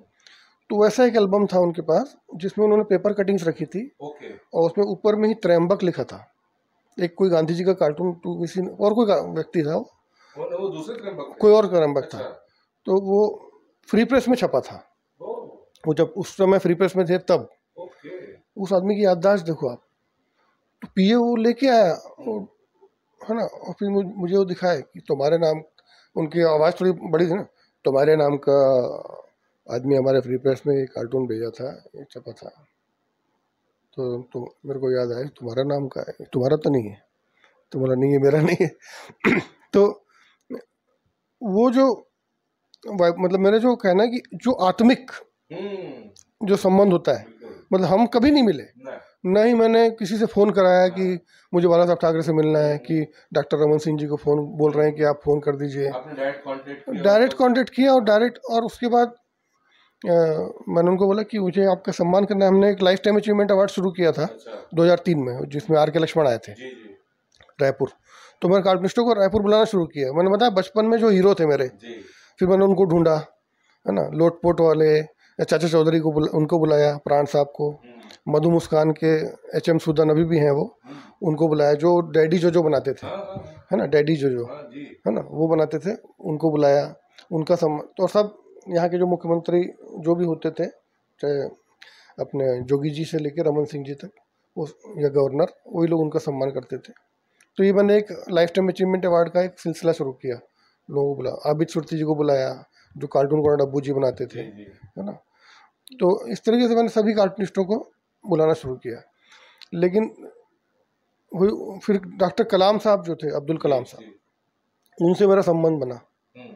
तो वैसा एक एल्बम था उनके पास जिसमें उन्होंने पेपर कटिंग्स रखी थी और उसमें ऊपर में ही त्रैम्बक लिखा था एक कोई गांधी जी का कार्टून टू तो किसी और कोई व्यक्ति था वो कोई और त्रैम्बक था अच्छा। तो वो फ्री प्रेस में छपा था वो जब उस समय फ्री प्रेस में थे तब उस आदमी की याददाश्त देखो आप तो पीए वो लेके आया है ना और फिर मुझे वो दिखाए कि तुम्हारे नाम उनकी आवाज़ थोड़ी बड़ी थी ना तुम्हारे नाम का आदमी हमारे फ्री प्रेस में एक कार्टून भेजा था एक छपा था तो तो मेरे को याद आया तुम्हारा नाम का है तुम्हारा तो नहीं है तुम्हारा नहीं है मेरा नहीं है तो वो जो मतलब मेरा जो कहना है कि जो आत्मिक हम्म। जो संबंध होता है मतलब हम कभी नहीं मिले ना ही मैंने किसी से फ़ोन कराया कि मुझे बाला साहब ठाकरे से मिलना है कि डॉक्टर रमन सिंह जी को फ़ोन बोल रहे हैं कि आप फ़ोन कर दीजिए डायरेक्ट कांटेक्ट किया और डायरेक्ट और उसके बाद आ, मैंने उनको बोला कि मुझे आपका सम्मान करना है हमने एक लाइफ टाइम अचीवमेंट अवार्ड शुरू किया था अच्छा। दो में जिसमें आर के लक्ष्मण आए थे रायपुर तो मैंने कार्टूनिस्टों को रायपुर बुलाना शुरू किया मैंने बताया बचपन में जो हीरो थे मेरे फिर मैंने उनको ढूंढा है ना लोटपोट वाले चाचा चौधरी को बुला उनको बुलाया प्राण साहब को मधु मुस्कान के एच एम सुदन अभी भी हैं वो उनको बुलाया जो डैडी जो जो बनाते थे हाँ, हाँ। है ना डैडी जो हाँ, जो है ना वो बनाते थे उनको बुलाया उनका सम तो सब यहाँ के जो मुख्यमंत्री जो भी होते थे चाहे अपने जोगी जी से लेकर रमन सिंह जी तक वो या गवर्नर वही लोग उनका सम्मान करते थे तो ये मैंने एक लाइफ टाइम अचीवमेंट अवार्ड का एक सिलसिला शुरू किया लोगों को बुलाया आबिद सुरती जी को बुलाया जो कार्टून को डब्बू जी बनाते थे है ना तो इस तरीके से मैंने सभी कार्टूनिस्टों को बुलाना शुरू किया लेकिन वही फिर डॉक्टर कलाम साहब जो थे अब्दुल कलाम साहब उनसे मेरा संबंध बना हम्म।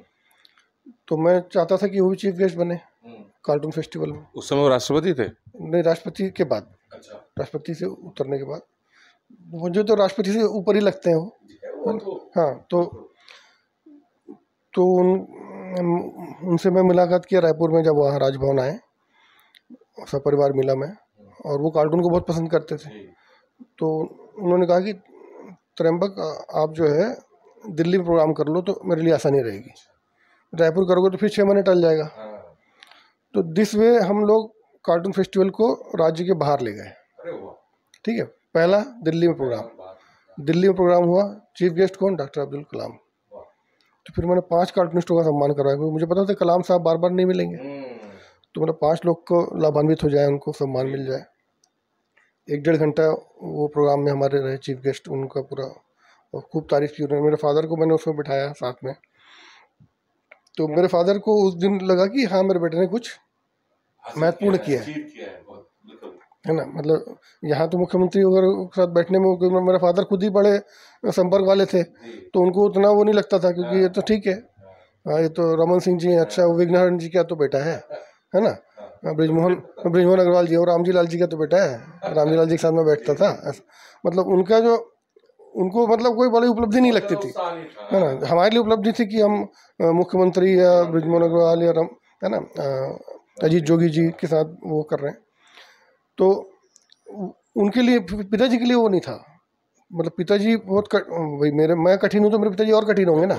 तो मैं चाहता था कि वो भी चीफ गेस्ट बने हम्म। कार्टून फेस्टिवल में उस समय वो राष्ट्रपति थे नहीं राष्ट्रपति के बाद अच्छा। राष्ट्रपति से उतरने के बाद मुझे तो राष्ट्रपति से ऊपर ही लगते हैं वो तो। हाँ तो तो उन उनसे मैं मुलाकात किया रायपुर में जब वहाँ राजभवन आए सपरिवार मिला मैं और वो कार्टून को बहुत पसंद करते थे तो उन्होंने कहा कि त्रम्बक आप जो है दिल्ली में प्रोग्राम कर लो तो मेरे लिए आसानी रहेगी रायपुर करोगे तो फिर छः महीने टल जाएगा हाँ। तो दिस वे हम लोग कार्टून फेस्टिवल को राज्य के बाहर ले गए ठीक है पहला दिल्ली में प्रोग्राम दिल्ली में प्रोग्राम हुआ चीफ गेस्ट कौन डॉक्टर अब्दुल कलाम तो फिर मैंने पांच कार्टूनिस्टों का सम्मान करवाया क्योंकि मुझे पता था कलाम साहब बार बार नहीं मिलेंगे हम्म। तो मतलब पाँच लोग को लाभान्वित हो जाए उनको सम्मान मिल जाए एक डेढ़ घंटा वो प्रोग्राम में हमारे रहे चीफ गेस्ट उनका पूरा और खूब तारीफ़ की उन्होंने मेरे फादर को मैंने उसमें बिठाया साथ में तो मेरे फादर को उस दिन लगा कि हाँ मेरे बेटे ने कुछ हाँ, महत्वपूर्ण किया है मतलब है ना मतलब यहाँ तो मुख्यमंत्री अगर साथ बैठने में मेरे फादर खुद ही बड़े संपर्क वाले थे तो उनको उतना वो नहीं लगता था क्योंकि ये तो हाँ। ठीक है हाँ, ये तो रमन सिंह जी हैं अच्छा विघ्नहरण जी का तो बेटा है है ना हाँ। ब्रिजमोहन ब्रिजमोहन अग्रवाल जी और रामजी लाल जी का तो बेटा है रामजी लाल जी के साथ में बैठता था मतलब उनका जो उनको मतलब कोई बड़ी उपलब्धि नहीं लगती थी है ना हमारे लिए उपलब्धि थी कि हम मुख्यमंत्री या ब्रिजमोहन अग्रवाल या राम है ना अजीत जोगी जी के साथ वो कर रहे हैं तो उनके लिए पिताजी के लिए वो नहीं था मतलब पिताजी बहुत कट भाई मेरे मैं कठिन हूँ तो मेरे पिताजी और कठिन होंगे ना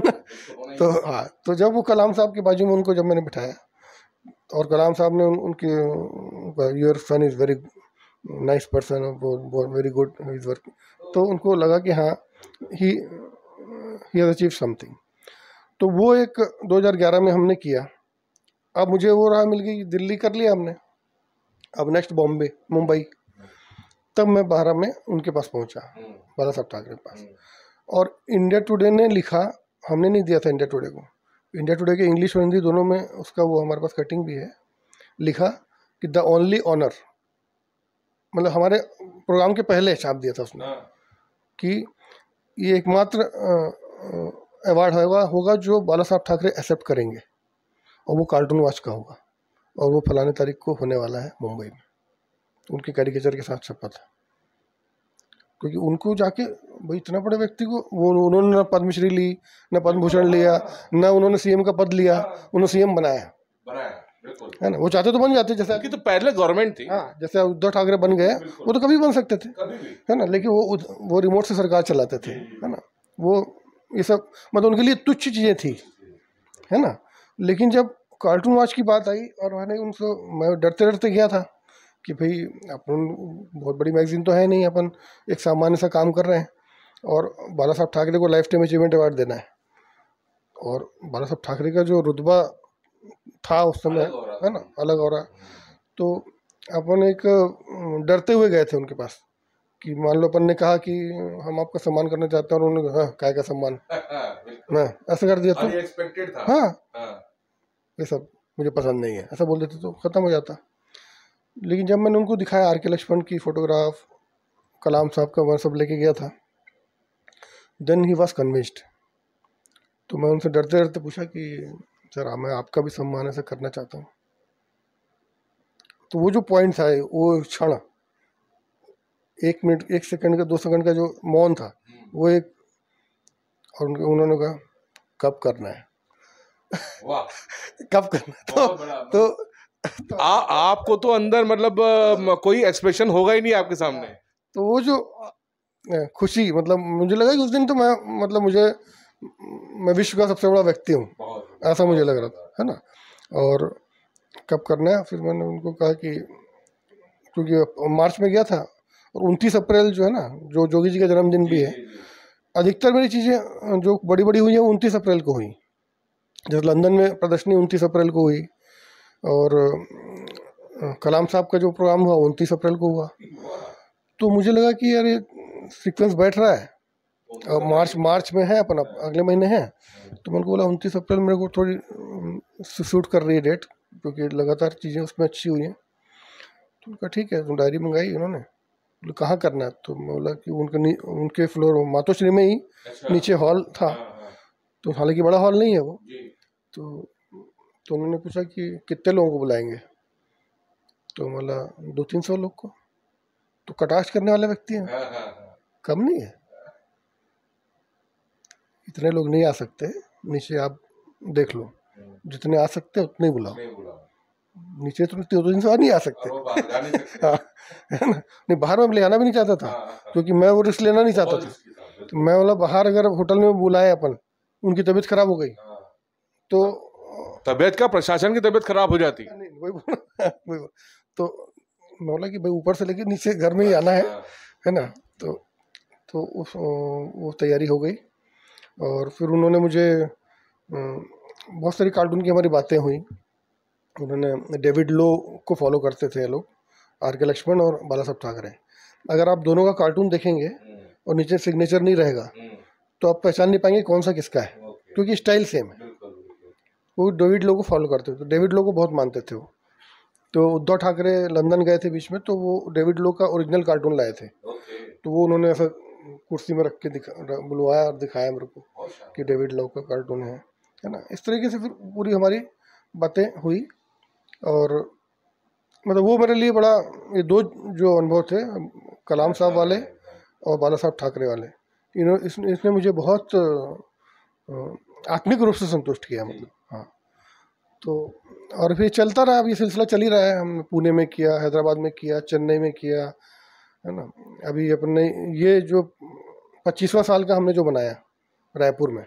तो हाँ तो जब वो कलाम साहब की बाजू में उनको जब मैंने बिठाया और कलाम साहब ने उन, उनकी your son is very nice person very good is work तो उनको लगा कि हाँ he he has achieve something तो वो एक 2011 में हमने किया अब मुझे वो राह मिल गई दिल्ली कर लिया हमने अब नेक्स्ट बॉम्बे मुंबई तब मैं बारह में उनके पास पहुंचा बारह सप्ताह के पास हम्म। और इंडिया टुडे ने लिखा हमने नहीं दिया था इंडिया टुडे को इंडिया टुडे के इंग्लिश और हिंदी दोनों में उसका वो हमारे पास कटिंग भी है लिखा कि द ओनली ऑनर मतलब हमारे प्रोग्राम के पहले छाप दिया था उसने हाँ। कि ये एकमात्र अवार्ड होगा होगा जो बाला साहब ठाकरे एक्सेप्ट करेंगे और वो कार्टून वॉच का होगा और वो फलाने तारीख को होने वाला है मुंबई में उनके कैरिकेचर के साथ छपा था क्योंकि उनको जाके भाई इतना बड़े व्यक्ति को वो उन्होंने ना पद्मश्री ली ना पद्म भूषण लिया ना उन्होंने सीएम का पद लिया उन्होंने सीएम बनाया है ना वो चाहते तो बन जाते जैसे कि तो पहले गवर्नमेंट थी हाँ जैसे उद्धव ठाकरे बन गए वो तो कभी बन सकते थे है ना लेकिन वो वो रिमोट से सरकार चलाते थे है ना वो ये सब मतलब उनके लिए तुच्छ चीज़ें थी है ना लेकिन जब कार्टून वॉच की बात आई और मैंने उनसे मैं डरते डरते गया था कि भाई अपन बहुत बड़ी मैगजीन तो है नहीं अपन एक सामान्य सा काम कर रहे हैं और बाला साहब ठाकरे को लाइफ टाइम अचीवमेंट अवार्ड देना है और बाला साहब ठाकरे का जो रुतबा था उस समय है ना अलग और तो अपन एक डरते हुए गए थे उनके पास कि मान लो अपन ने कहा कि हम आपका सम्मान करना चाहते हैं और उन्होंने कहा हाँ, काय का सम्मान मैं ऐसा कर दिया तो हाँ ये सब मुझे पसंद नहीं है ऐसा बोल देते तो ख़त्म हो जाता लेकिन जब मैंने उनको दिखाया आर के लक्ष्मण की फ़ोटोग्राफ कलाम साहब का वहाँ लेके गया था देन ही वॉज कन्विस्ड तो मैं उनसे डरते डरते पूछा कि सर मैं आपका भी सम्मान ऐसा करना चाहता हूँ तो वो जो पॉइंट्स आए वो क्षण एक मिनट एक सेकंड का दो सेकंड का जो मौन था वो एक और उनके उन्होंने कहा कब करना है कब करना है तो, तो आ, आपको तो अंदर मतलब कोई एक्सप्रेशन होगा ही नहीं आपके सामने तो वो जो खुशी मतलब मुझे लगा कि उस दिन तो मैं मतलब मुझे मैं विश्व का सबसे बड़ा व्यक्ति हूँ ऐसा मुझे लग रहा था है ना और कब करना है फिर मैंने उनको कहा कि क्योंकि मार्च में गया था और उनतीस अप्रैल जो है ना जो जोगी जी का जन्मदिन भी है अधिकतर मेरी चीज़ें जो बड़ी बड़ी हुई हैं वो उनतीस अप्रैल को हुई जैसे लंदन में प्रदर्शनी उनतीस अप्रैल को हुई और कलाम साहब का जो प्रोग्राम हुआ उनतीस अप्रैल को हुआ तो मुझे लगा कि यार ये सीक्वेंस बैठ रहा है और मार्च मार्च में है अपन अगले महीने है तो मैंने बोला उनतीस अप्रैल मेरे को थोड़ी शूट कर रही है डेट क्योंकि तो लगातार चीज़ें उसमें अच्छी हुई हैं तो उनका ठीक है तुम तो डायरी मंगाई उन्होंने बोले कहाँ करना है तो मैं बोला कि उनके उनके फ्लोर मातोश्री में ही अच्छा। नीचे हॉल था हाँ, हाँ। तो हालांकि बड़ा हॉल नहीं है वो तो तो उन्होंने पूछा कि कितने लोगों को बुलाएंगे तो मतलब दो तीन सौ लोग को तो कटाक्ष करने वाले व्यक्ति हैं हाँ, हाँ, हाँ। कम नहीं है इतने लोग नहीं आ सकते नीचे आप देख लो जितने आ सकते उतने ही बुलाओ नीचे तो दो तीन सौ नहीं आ सकते नहीं बाहर में ले आना भी नहीं चाहता था क्योंकि मैं वो रिस्क लेना नहीं चाहता था तो मैं बोला बाहर अगर होटल में बुलाए अपन उनकी तबीयत खराब हो गई तो तबीयत का प्रशासन की तबीयत खराब हो जाती वही तो बोला कि भाई ऊपर से लेके नीचे घर में ही आना है हाँ। है ना तो तो उस वो तैयारी हो गई और फिर उन्होंने मुझे बहुत सारी कार्टून की हमारी बातें हुई उन्होंने डेविड लो को फॉलो करते थे लोग आर के लक्ष्मण और बाला साहब ठाकरे अगर आप दोनों का कार्टून देखेंगे हम्म। और नीचे सिग्नेचर नहीं रहेगा हम्म। तो आप पहचान नहीं पाएंगे कौन सा किसका है क्योंकि स्टाइल सेम है वो डेविड लो को फॉलो करते थे तो डेविड लो को बहुत मानते थे वो तो उद्धव ठाकरे लंदन गए थे बीच में तो वो डेविड लो का ओरिजिनल कार्टून लाए थे तो वो उन्होंने ऐसा कुर्सी में रख के दिखा बुलवाया और दिखाया मेरे को कि डेविड लो का कार्टून है है ना इस तरीके से फिर पूरी हमारी बातें हुई और मतलब वो मेरे लिए बड़ा ये दो जो अनुभव थे कलाम साहब वाले और बाला साहब ठाकरे वाले इन्होंने इसने मुझे बहुत आत्मिक रूप से संतुष्ट किया मतलब तो और फिर चलता रहा अब ये सिलसिला चल ही रहा है हमने पुणे में किया हैदराबाद में किया चेन्नई में किया है ना अभी अपने ये जो पच्चीसवा साल का हमने जो बनाया रायपुर में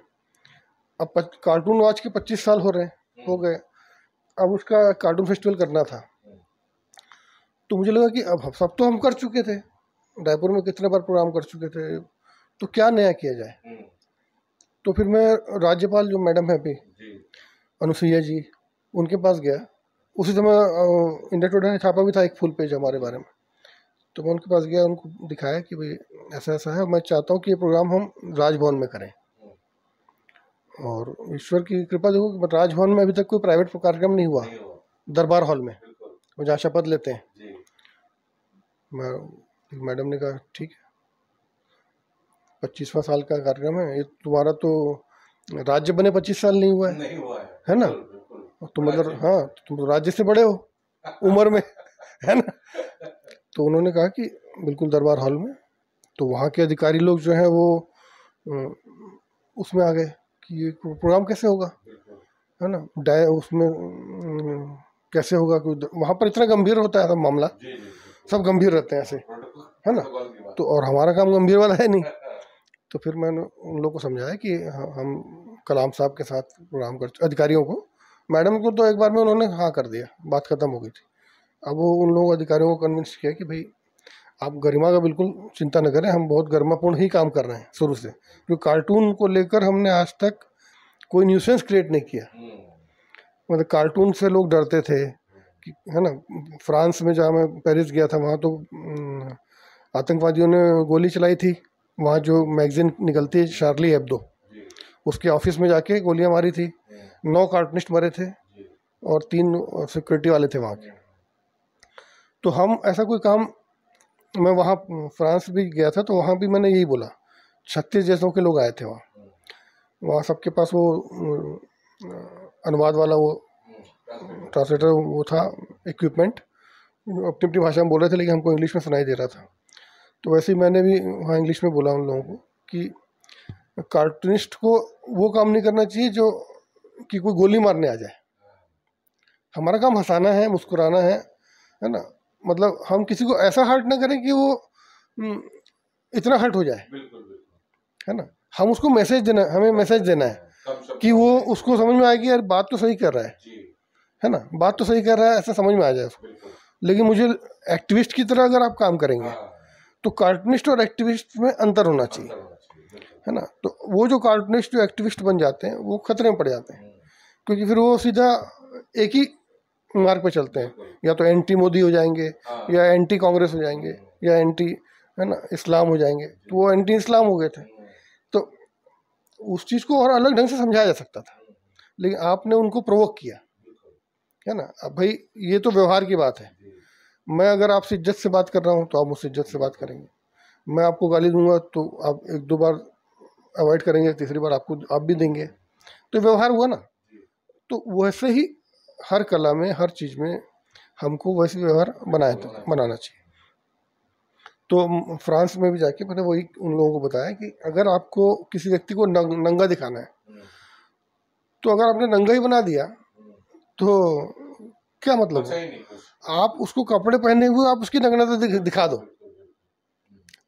अब कार्टून वॉच के पच्चीस साल हो रहे हैं हो गए अब उसका कार्टून फेस्टिवल करना था तो मुझे लगा कि अब सब तो हम कर चुके थे रायपुर में कितने बार प्रोग्राम कर चुके थे तो क्या नया किया जाए हम्म। तो फिर मैं राज्यपाल जो मैडम है अभी अनुसुईया जी उनके पास गया उसी समय इंडिया टुडे ने छापा भी था एक फुल पेज हमारे बारे में तो मैं उनके पास गया उनको दिखाया कि भाई ऐसा ऐसा है मैं चाहता हूँ कि ये प्रोग्राम हम राजभवन में करें और ईश्वर की कृपा देखो राजभवन में अभी तक कोई प्राइवेट कार्यक्रम नहीं हुआ दरबार हॉल में वो जहाँ शपथ लेते हैं मैं मैडम ने कहा ठीक है पच्चीसवा साल का कार्यक्रम है ये तुम्हारा तो राज्य बने पच्चीस साल नहीं हुआ है नहीं हुआ है, है ना तुम मतलब हाँ तो तुम राज्य से बड़े हो उम्र में है ना तो उन्होंने कहा कि बिल्कुल दरबार हॉल में तो वहाँ के अधिकारी लोग जो हैं वो उसमें आ गए कि ये प्रोग्राम कैसे होगा है ना डाय उसमें कैसे होगा कोई वहाँ पर इतना गंभीर होता है सब मामला सब गंभीर रहते हैं ऐसे है ना तो और हमारा काम गंभीर वाला है नहीं तो फिर मैंने उन लोगों को समझाया कि हम कलाम साहब के साथ प्रोग्राम कर अधिकारियों को मैडम को तो एक बार में उन्होंने हाँ कर दिया बात ख़त्म हो गई थी अब वो उन लोगों अधिकारियों को कन्विंस किया कि भाई आप गरिमा का बिल्कुल चिंता न करें हम बहुत गरिमापूर्ण ही काम कर रहे हैं शुरू से जो कार्टून को लेकर हमने आज तक कोई न्यूसेंस क्रिएट नहीं किया मतलब कार्टून से लोग डरते थे कि है ना फ्रांस में जहाँ मैं पेरिस गया था वहाँ तो आतंकवादियों ने गोली चलाई थी वहाँ जो मैगज़ीन निकलती है शार्ली एब्दो उसके ऑफिस में जाके गोलियाँ मारी थी नौ कार्टनिस्ट मरे थे और तीन सिक्योरिटी वाले थे वहाँ के तो हम ऐसा कोई काम मैं वहाँ फ्रांस भी गया था तो वहाँ भी मैंने यही बोला छत्तीस देशों के लोग आए थे वहाँ वहाँ सबके पास वो अनुवाद वाला वो ट्रांसलेटर वो था इक्विपमेंट अपनी अपनी भाषा में बोल रहे थे लेकिन हमको इंग्लिश में सुनाई दे रहा था तो वैसे ही मैंने भी वहाँ इंग्लिश में बोला उन लोगों को कि कार्टूनिस्ट को वो काम नहीं करना चाहिए जो कि कोई गोली मारने आ जाए हमारा काम हंसाना है मुस्कुराना है है ना मतलब हम किसी को ऐसा हर्ट ना करें कि वो हम्म, इतना हर्ट हो जाए है ना हम उसको मैसेज देना हमें मैसेज देना है हाँ, कि वो उसको समझ में आएगी यार बात तो सही कर रहा है है ना बात तो सही कर रहा है ऐसा समझ में आ जाए उसको लेकिन मुझे एक्टिविस्ट की तरह अगर आप काम करेंगे हाँ। तो कार्टूनिस्ट और एक्टिविस्ट में अंतर होना चाहिए है ना तो वो जो कार्टूनिस्ट जो एक्टिविस्ट बन जाते हैं वो खतरे में पड़ जाते हैं क्योंकि फिर वो सीधा एक ही मार्ग पे चलते हैं या तो एंटी मोदी हो जाएंगे या एंटी कांग्रेस हो जाएंगे या एंटी है ना इस्लाम हो जाएंगे तो वो एंटी इस्लाम हो गए थे तो उस चीज़ को और अलग ढंग से समझाया जा सकता था लेकिन आपने उनको प्रोवोक किया है ना अब भाई ये तो व्यवहार की बात है मैं अगर आपसे इज्जत से बात कर रहा हूँ तो आप मुझसे इज्जत से बात करेंगे मैं आपको गाली दूंगा तो आप एक दो बार अवॉइड करेंगे तीसरी बार आपको आप भी देंगे तो व्यवहार हुआ ना तो वैसे ही हर कला में हर चीज़ में हमको वैसे व्यवहार बनाया था बनाना चाहिए तो फ्रांस में भी जाके मैंने वही उन लोगों को बताया कि अगर आपको किसी व्यक्ति को नंग, नंगा दिखाना है हम्म। तो अगर आपने नंगा ही बना दिया हम्म। तो क्या मतलब है आप उसको कपड़े पहने हुए आप उसकी नग्नता दिखा दो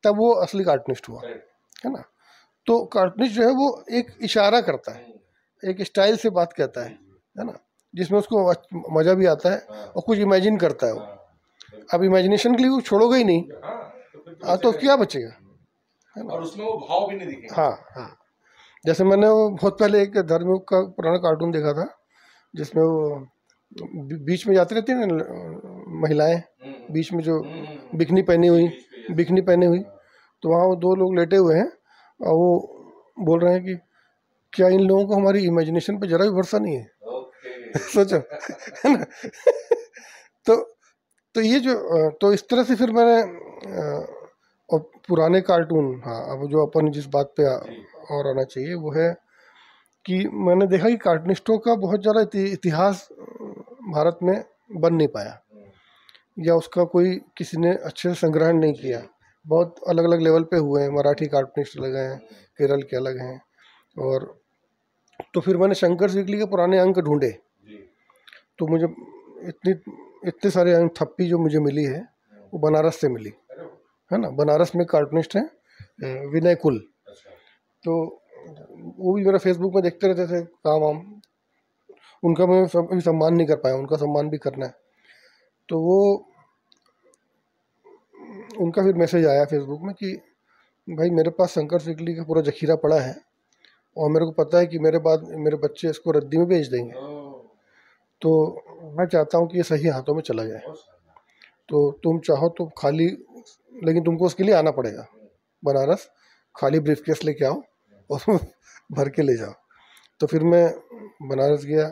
तब वो असली कार्टूनिस्ट हुआ है ना तो कार्टूनिस्ट जो है वो एक इशारा करता है एक स्टाइल से बात कहता है है ना जिसमें उसको मज़ा भी आता है और कुछ इमेजिन करता है वो अब इमेजिनेशन के लिए वो छोड़ोगे ही नहीं हाँ, हाँ तो क्या बचेगा है ना और उसमें वो भाव भी नहीं दिखेगा हाँ हाँ जैसे मैंने वो बहुत पहले एक धर्म का पुराना कार्टून देखा था जिसमें वो बीच में जाते रहते हैं ना महिलाएं हम्म। बीच में जो हम्म, हम्म। बिकनी पहनी हुई बिकनी पहनी हुई तो वहाँ वो दो लोग लेटे हुए हैं और वो बोल रहे हैं कि क्या इन लोगों को हमारी इमेजिनेशन पे जरा भी भरोसा नहीं है okay. सोचो है ना तो तो ये जो तो इस तरह से फिर मैंने और पुराने कार्टून हाँ अब जो अपन जिस बात पे आ, और आना चाहिए वो है कि मैंने देखा कि कार्टूनिस्टों का बहुत ज़्यादा इतिहास भारत में बन नहीं पाया हम्म। या उसका कोई किसी ने अच्छे से संग्रहण नहीं किया बहुत अलग अलग लेवल पे हुए हैं मराठी कार्टूनिस्ट अलग हैं केरल के अलग हैं और तो फिर मैंने शंकर सिकली के पुराने अंक ढूंढे तो मुझे इतनी इतने सारे अंक थप्पी जो मुझे मिली है वो बनारस से मिली है ना बनारस में कार्टूनिस्ट हैं विनय कुल अच्छा। तो वो भी मेरा फेसबुक में देखते रहते थे काम वाम उनका मैं सम्मान नहीं कर पाया उनका सम्मान भी करना है तो वो उनका फिर मैसेज आया फेसबुक में कि भाई मेरे पास शंकर फिकली का पूरा जखीरा पड़ा है और मेरे को पता है कि मेरे बाद मेरे बच्चे इसको रद्दी में भेज देंगे तो मैं चाहता हूँ कि ये सही हाथों में चला जाए तो तुम चाहो तो खाली लेकिन तुमको उसके लिए आना पड़ेगा बनारस खाली ब्रीफ केस लेके आओ और भर के ले जाओ तो फिर मैं बनारस गया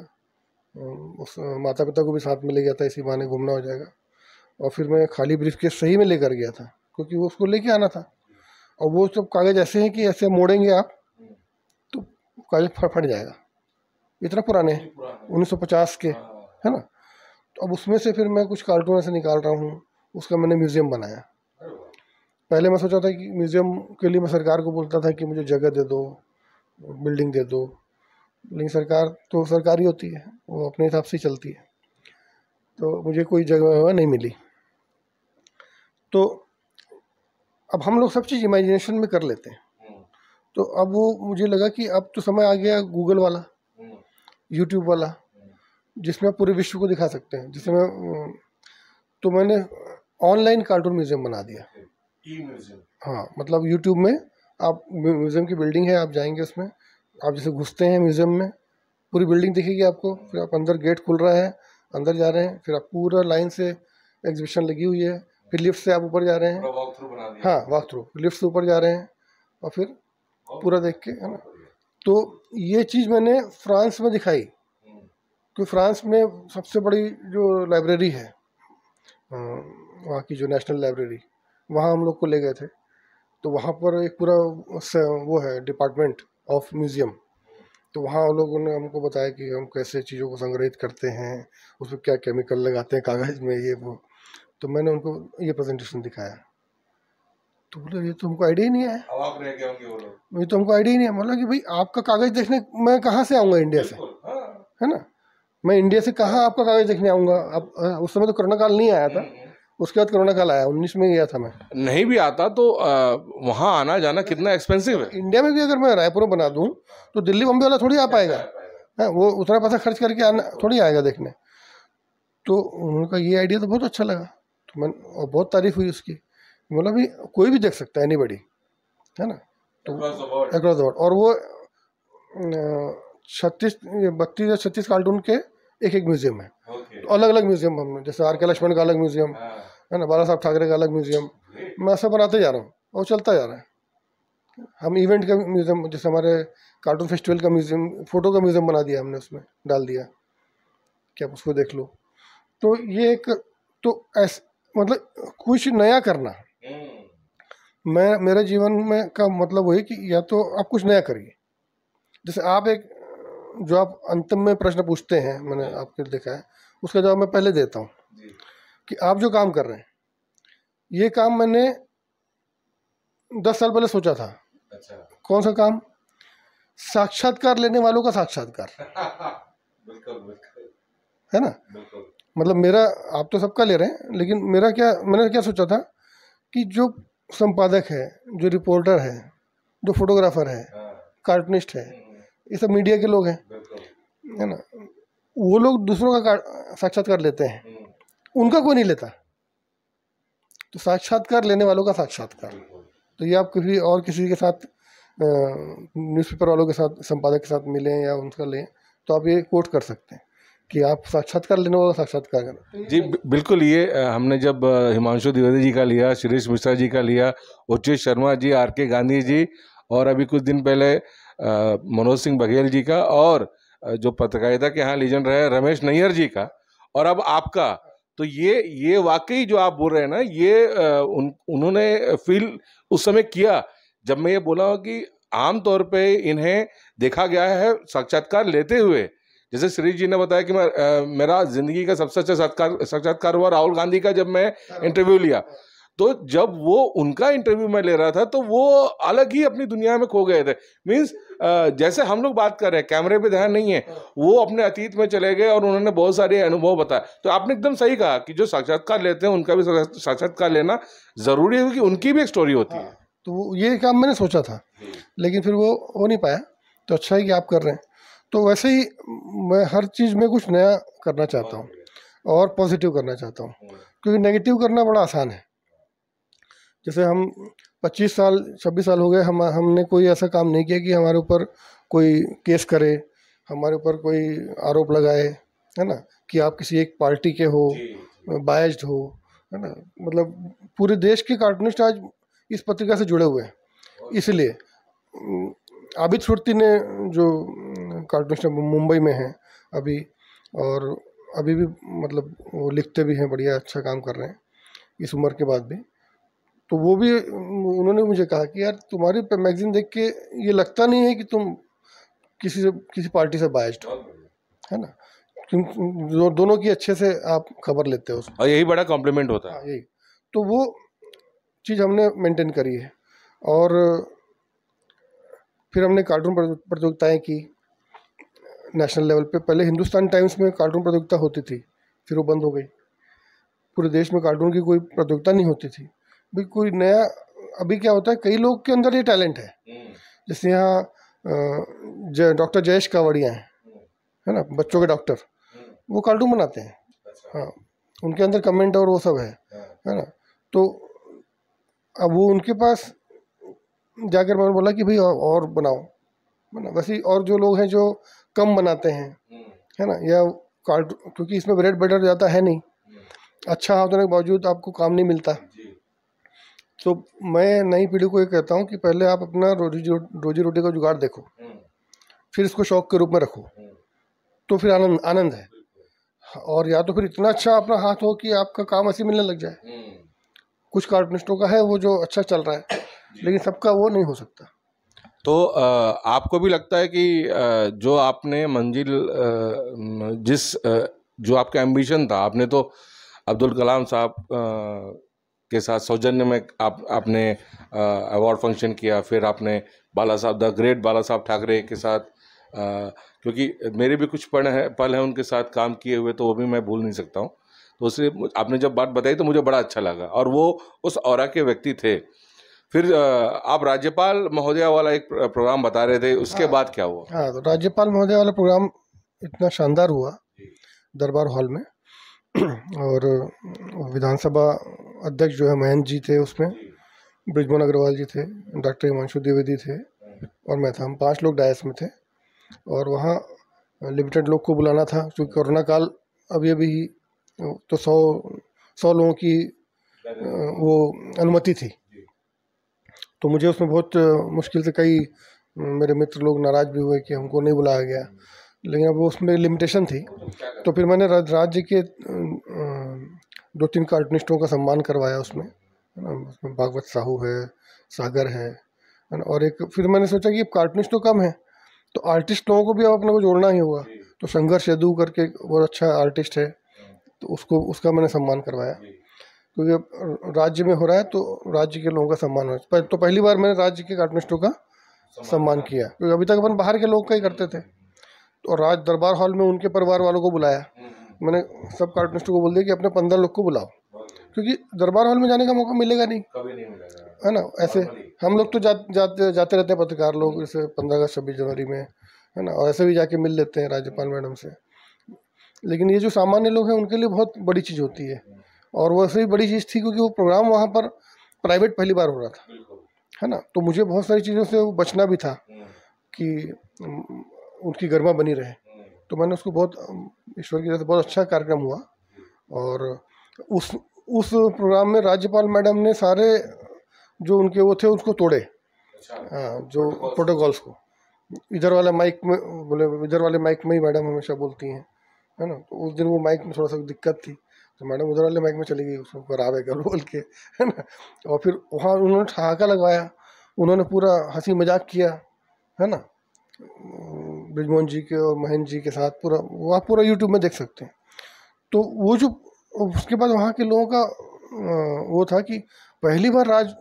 उस माता पिता को भी साथ में ले गया था इसी बहाने घूमना हो जाएगा और फिर मैं खाली ब्रीफ केस सही में लेकर गया था क्योंकि वो उसको लेके आना था और वो सब कागज़ ऐसे हैं कि ऐसे मोड़ेंगे आप तो कागज़ फट जाएगा इतना पुराने उन्नीस सौ पचास के है ना तो अब उसमें से फिर मैं कुछ कार्टून ऐसे निकाल रहा हूँ उसका मैंने म्यूज़ियम बनाया पहले मैं सोचा था कि म्यूज़ियम के लिए मैं सरकार को बोलता था कि मुझे जगह दे दो बिल्डिंग दे दो लेकिन सरकार तो सरकारी होती है वो अपने हिसाब से चलती है तो मुझे कोई जगह वगैरह नहीं मिली तो अब हम लोग सब चीज़ इमेजिनेशन में कर लेते हैं हम्म। तो अब वो मुझे लगा कि अब तो समय आ गया गूगल वाला यूट्यूब हम्म। वाला हम्म। जिसमें आप पूरे विश्व को दिखा सकते हैं जिसमें मैं, तो मैंने ऑनलाइन कार्टून म्यूज़ियम बना दिया हाँ मतलब यूट्यूब में आप म्यूज़ियम की बिल्डिंग है आप जाएंगे उसमें आप जैसे घुसते हैं म्यूज़ियम में पूरी बिल्डिंग दिखेगी आपको फिर आप अंदर गेट खुल रहा है अंदर जा रहे हैं फिर आप पूरा लाइन से एग्जीबिशन लगी हुई है फिर लिफ्ट से आप ऊपर जा रहे हैं हाँ वॉक थ्रू लिफ्ट से ऊपर जा रहे हैं और फिर पूरा देख के है ना तो ये चीज़ मैंने फ्रांस में दिखाई क्योंकि फ्रांस में सबसे बड़ी जो लाइब्रेरी है वहाँ की जो नेशनल लाइब्रेरी वहाँ हम लोग को ले गए थे तो वहाँ पर एक पूरा वो है डिपार्टमेंट ऑफ म्यूज़ियम तो वहाँ उन लोगों ने हमको बताया कि हम कैसे चीज़ों को संग्रहित करते हैं उसमें क्या केमिकल लगाते हैं कागज़ में ये वो तो मैंने उनको ये प्रेजेंटेशन दिखाया तो बोले ये तो हमको आइडिया ही नहीं है ये तो हमको आइडिया ही नहीं है मतलब कि भाई आपका कागज़ देखने मैं कहाँ से आऊँगा इंडिया से हाँ। है ना मैं इंडिया से कहाँ आपका कागज़ देखने आऊँगा अब उस समय तो कोरोना काल नहीं आया था हम्म, उसके बाद कोरोना काल आया उन्नीस में गया था मैं नहीं भी आता तो वहाँ आना जाना कितना एक्सपेंसिव है इंडिया में भी अगर मैं रायपुर बना दूँ तो दिल्ली बम्बे वाला थोड़ी आ पाएगा है हाँ, वो उतना पैसा खर्च करके आना थोड़ी आएगा देखने तो उनका ये आइडिया तो बहुत अच्छा लगा तो मैं और बहुत तारीफ हुई उसकी बोला भी कोई भी देख सकता है एनी बडी है ना तो अक्रॉस द और वो छत्तीस बत्तीस या छत्तीस कार्टून के एक एक म्यूजियम है okay. तो अलग अलग म्यूजियम हमने जैसे आर के लक्ष्मण का अलग म्यूजियम हाँ। है ना बाला साहब ठाकरे का अलग म्यूज़ियम मैं ऐसा बनाते जा रहा हूँ और चलता जा रहा है हम इवेंट का म्यूज़ियम जैसे हमारे कार्टून फेस्टिवल का म्यूज़ियम फ़ोटो का म्यूज़ियम बना दिया हमने उसमें डाल दिया कि आप उसको देख लो तो ये एक तो ऐस मतलब कुछ नया करना मैं मेरे जीवन में का मतलब वही कि या तो आप कुछ नया करिए जैसे आप एक जो आप अंतिम में प्रश्न पूछते हैं मैंने आपके देखा है उसका जवाब मैं पहले देता हूँ कि आप जो काम कर रहे हैं ये काम मैंने दस साल पहले सोचा था अच्छा। कौन सा काम साक्षात्कार लेने वालों का साक्षात्कार है ना मतलब मेरा आप तो सबका ले रहे हैं लेकिन मेरा क्या मैंने क्या सोचा था कि जो संपादक है जो रिपोर्टर है जो फोटोग्राफर है हाँ। कार्टूनिस्ट है हम्म, हम्म। ये सब मीडिया के लोग हैं है ना वो लोग दूसरों का साक्षात्कार लेते हैं हम्म। उनका कोई नहीं लेता तो साक्षात्कार लेने वालों का साक्षात्कार तो ये आप किसी और किसी के साथ न्यूज़पेपर वालों के साथ संपादक के साथ मिलें या उनका लें तो आप ये कोट कर सकते हैं कि आप साक्षात्कार लेने वाला साक्षात्कार करना जी बिल्कुल ये हमने जब हिमांशु द्विवेदी जी का लिया सुरेश मिश्रा जी का लिया उचित शर्मा जी आर के गांधी जी और अभी कुछ दिन पहले मनोज सिंह बघेल जी का और जो पत्रकारिता के यहाँ लीजेंड रहे रमेश नैयर जी का और अब आपका तो ये ये वाकई जो आप बोल रहे हैं ना ये उन उन्होंने फील उस समय किया जब मैं ये बोला हूँ कि आमतौर पे इन्हें देखा गया है साक्षात्कार लेते हुए जैसे श्री जी ने बताया कि मैं आ, मेरा जिंदगी का सबसे अच्छा साक्षात्कार साक्षात्कार हुआ राहुल गांधी का जब मैं इंटरव्यू लिया तो जब वो उनका इंटरव्यू मैं ले रहा था तो वो अलग ही अपनी दुनिया में खो गए थे मीन्स जैसे हम लोग बात कर रहे हैं कैमरे पे ध्यान नहीं है वो अपने अतीत में चले गए और उन्होंने बहुत सारे अनुभव बताए तो आपने एकदम सही कहा कि जो साक्षात्कार लेते हैं उनका भी साक्षात्कार लेना ज़रूरी है क्योंकि उनकी भी एक स्टोरी होती है हाँ, तो ये काम मैंने सोचा था लेकिन फिर वो हो नहीं पाया तो अच्छा है कि आप कर रहे हैं तो वैसे ही मैं हर चीज़ में कुछ नया करना चाहता हूँ और पॉजिटिव करना चाहता हूँ क्योंकि नेगेटिव करना बड़ा आसान है जैसे हम पच्चीस साल छब्बीस साल हो गए हम हमने कोई ऐसा काम नहीं किया कि हमारे ऊपर कोई केस करे हमारे ऊपर कोई आरोप लगाए है ना कि आप किसी एक पार्टी के हो बायस्ड हो है ना मतलब पूरे देश के कार्टूनिस्ट आज इस पत्रिका से जुड़े हुए हैं इसलिए आबिद सुर्ती ने जो कार्टूनिस्ट मुंबई में हैं अभी और अभी भी मतलब वो लिखते भी हैं बढ़िया अच्छा काम कर रहे हैं इस उम्र के बाद भी तो वो भी उन्होंने मुझे कहा कि यार तुम्हारी मैगजीन देख के ये लगता नहीं है कि तुम किसी से किसी पार्टी से बायस्ड हो है ना दो, दोनों की अच्छे से आप खबर लेते हो और हाँ, यही बड़ा कॉम्प्लीमेंट होता है हाँ, यही तो वो चीज़ हमने मेंटेन करी है और फिर हमने कार्टून प्रतियोगिताएँ की नेशनल लेवल पे पहले हिंदुस्तान टाइम्स में कार्टून प्रतियोगिता होती थी फिर वो बंद हो गई पूरे देश में कार्टून की कोई प्रतियोगिता नहीं होती थी भी कोई नया अभी क्या होता है कई लोग के अंदर ये टैलेंट है हम्म। जैसे यहाँ जय डॉक्टर जयेश कावड़िया हैं हम्म। है ना बच्चों के डॉक्टर हम्म। वो कार्टून बनाते हैं अच्छा। हाँ उनके अंदर कमेंट और वो सब है हाँ। है ना तो अब वो उनके पास जाकर मैंने बोला कि भाई और बनाओ है ना वैसे और जो लोग हैं जो कम बनाते हैं है ना या कार्टून क्योंकि इसमें ब्रेड बटर ज़्यादा है नहीं अच्छा हाथ होने के बावजूद आपको काम नहीं मिलता तो मैं नई पीढ़ी को ये कहता हूँ कि पहले आप अपना रोजी रोजी रोटी का जुगाड़ देखो हम्म। फिर इसको शौक के रूप में रखो हम्म। तो फिर आनंद आनंद है और या तो फिर इतना अच्छा अपना हाथ हो कि आपका काम ऐसे मिलने लग जाए हम्म। कुछ कार्टूनिस्टों का है वो जो अच्छा चल रहा है लेकिन सबका वो नहीं हो सकता तो आपको भी लगता है कि जो आपने मंजिल जिस जो आपका एम्बिशन था आपने तो अब्दुल कलाम साहब के साथ सौजन्य में आप आपने अवार्ड फंक्शन किया फिर आपने बाला साहब द ग्रेट बाला साहब ठाकरे के साथ आ, क्योंकि मेरे भी कुछ पढ़ हैं पल हैं उनके साथ काम किए हुए तो वो भी मैं भूल नहीं सकता हूँ तो उसे आपने जब बात बताई तो मुझे बड़ा अच्छा लगा और वो उस और के व्यक्ति थे फिर आप राज्यपाल महोदया वाला एक प्रोग्राम बता रहे थे उसके हाँ। बाद क्या हुआ हाँ तो राज्यपाल महोदय वाला प्रोग्राम इतना शानदार हुआ दरबार हॉल में और विधानसभा अध्यक्ष जो है महेंद्र जी थे उसमें ब्रिजमोहन अग्रवाल जी थे डॉक्टर हिमांशु द्विवेदी थे और मैं था हम पाँच लोग डायस में थे और वहाँ लिमिटेड लोग को बुलाना था क्योंकि कोरोना काल अभी अभी ही तो सौ सौ लोगों की वो अनुमति थी तो मुझे उसमें बहुत मुश्किल से कई मेरे मित्र लोग नाराज़ भी हुए कि हमको नहीं बुलाया गया लेकिन अब उसमें लिमिटेशन थी तो फिर मैंने राज्य के दो तीन कार्टूनिस्टों का सम्मान करवाया उसमें है ना उसमें भागवत साहू है सागर है है ना और एक फिर मैंने सोचा कि अब कार्टूनिस्ट तो कम है तो आर्टिस्ट लोगों को भी अब अपने को जोड़ना ही होगा तो संघर्ष यदू करके बहुत अच्छा आर्टिस्ट है तो उसको उसका मैंने सम्मान करवाया क्योंकि अब राज्य में हो रहा है तो राज्य के लोगों का सम्मान हो तो पहली बार मैंने राज्य के कार्टूनिस्टों का सम्मान किया क्योंकि अभी तक अपन बाहर के लोग का ही करते थे और राज दरबार हॉल में उनके परिवार वालों को बुलाया मैंने सब कार्टूनिस्टों को बोल दिया कि अपने पंद्रह लोग को बुलाओ क्योंकि दरबार हॉल में जाने का मौका मिलेगा नहीं है ना ऐसे हम लोग तो जा, जाते जाते रहते हैं पत्रकार लोग जैसे पंद्रह अगस्त छब्बीस जनवरी में है ना और ऐसे भी जाके मिल लेते हैं राज्यपाल मैडम से लेकिन ये जो सामान्य लोग हैं उनके लिए बहुत बड़ी चीज़ होती है और वैसे भी बड़ी चीज़ थी क्योंकि वो प्रोग्राम वहाँ पर प्राइवेट पहली बार हो रहा था है ना तो मुझे बहुत सारी चीज़ों से वो बचना भी था कि उनकी गरिमा बनी रहे तो मैंने उसको बहुत ईश्वर की तरह बहुत अच्छा कार्यक्रम हुआ और उस उस प्रोग्राम में राज्यपाल मैडम ने सारे जो उनके वो थे उसको तोड़े अच्छा। हाँ जो प्रोटोकॉल्स को इधर वाला माइक में बोले इधर वाले माइक में ही मैडम हमेशा बोलती हैं है ना तो उस दिन वो माइक में थोड़ा सा दिक्कत थी तो मैडम उधर वाले माइक में चली गई उसको खराब है कल बोल के है ना और फिर वहाँ उन्होंने ठहाका लगवाया उन्होंने पूरा हंसी मजाक किया है ना ब्रिजमोहन जी के और महेंद्र जी के साथ पूरा वो आप पूरा यूट्यूब में देख सकते हैं तो वो जो उसके बाद वहाँ के लोगों का वो था कि पहली बार राज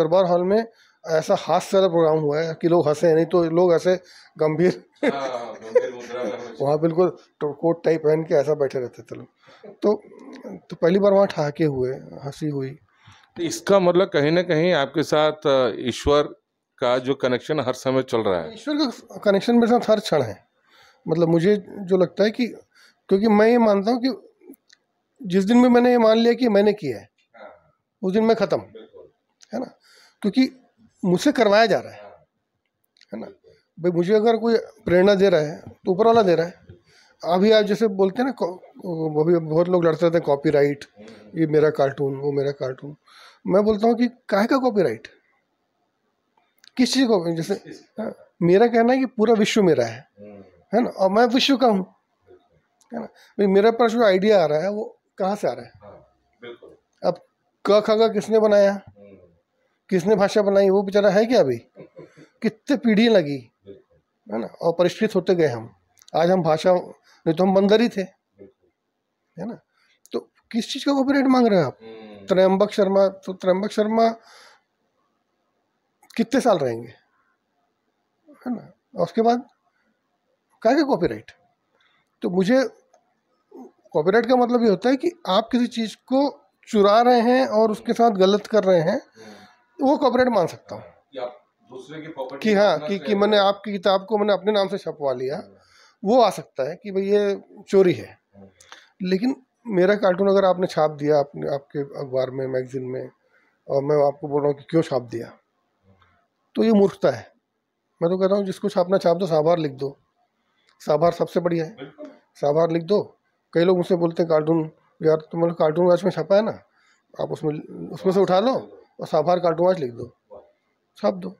दरबार हॉल में ऐसा हास्य वाला प्रोग्राम हुआ है कि लोग हंसे नहीं तो लोग ऐसे गंभीर हाँ, वहाँ बिल्कुल तो कोट टाइप पहन के ऐसा बैठे रहते थे लोग तो तो पहली बार वहाँ ठहाके हुए हंसी हुई तो इसका मतलब कहीं ना कहीं आपके साथ ईश्वर का जो कनेक्शन हर समय चल रहा है ईश्वर का कनेक्शन मेरे साथ हर क्षण है मतलब मुझे जो लगता है कि क्योंकि मैं ये मानता हूँ कि जिस दिन भी मैंने ये मान लिया कि मैंने किया है उस दिन मैं ख़त्म है ना क्योंकि मुझसे करवाया जा रहा है है ना भाई मुझे अगर कोई प्रेरणा दे रहा है तो ऊपर वाला दे रहा है अभी आप जैसे बोलते हैं ना अभी बहुत लोग लड़ते रहते हैं कॉपीराइट ये मेरा कार्टून वो मेरा कार्टून मैं बोलता हूँ कि काहे का कॉपीराइट किसी को जैसे हाँ, मेरा कहना है कि पूरा विश्व मेरा है है ना और मैं विश्व का हूँ है ना भाई मेरे पास जो आइडिया आ रहा है वो कहाँ से आ रहा है हाँ, अब क खगा किसने बनाया किसने भाषा बनाई वो बेचारा है क्या अभी कितने पीढ़ी लगी है ना और परिष्कृत होते गए हम आज हम भाषा नहीं तो हम बंदर ही थे है ना तो किस चीज़ का कॉपीराइट मांग रहे हैं आप हम्म। त्रयंबक शर्मा तो त्रयंबक शर्मा कितने साल रहेंगे है ना और उसके बाद क्या क्या कॉपीराइट तो मुझे कॉपीराइट का मतलब ये होता है कि आप किसी चीज़ को चुरा रहे हैं और उसके साथ गलत कर रहे हैं वो कॉपीराइट मान सकता हूँ कि हाँ कि, कि मैंने आपकी किताब को मैंने अपने नाम से छपवा लिया वो आ सकता है कि भाई ये चोरी है लेकिन मेरा कार्टून अगर आपने छाप दिया आपने आपके अखबार में मैगजीन में और मैं आपको बोल रहा हूँ कि क्यों छाप दिया तो ये मूर्खता है मैं तो कहता हूँ जिसको छापना छाप दो साभार लिख दो साभार सबसे बढ़िया है साभार लिख दो कई लोग मुझसे बोलते हैं कार्टून यार तुम्हारा कार्टून वाच में छपा है ना आप उसमें उसमें से उठा लो और साभार कार्टून वाच लिख दो छाप दो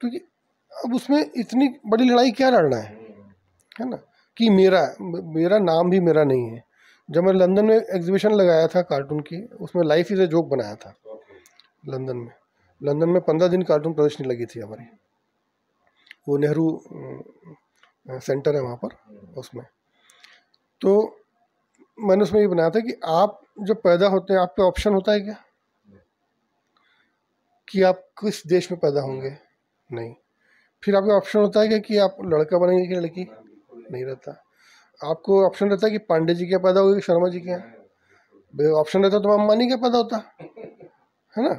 क्योंकि तो अब उसमें इतनी बड़ी लड़ाई क्या लड़ना है है ना कि मेरा मेरा नाम भी मेरा नहीं है जब मैं लंदन में एग्जीबिशन लगाया था कार्टून की उसमें लाइफ इज़ ए जोक बनाया था लंदन में लंदन में पंद्रह दिन कार्टून प्रदर्शनी लगी थी हमारी वो नेहरू सेंटर है वहाँ पर उसमें तो मैंने उसमें ये बनाया था कि आप जब पैदा होते हैं आपके ऑप्शन होता है क्या कि आप किस देश में पैदा होंगे नहीं फिर आपका ऑप्शन होता है क्या कि आप लड़का बनेंगे कि लड़की नहीं रहता आपको ऑप्शन रहता है कि पांडे जी क्या पैदा होगी शर्मा जी क्या ऑप्शन रहता तो अम्बानी क्या पैदा होता है ना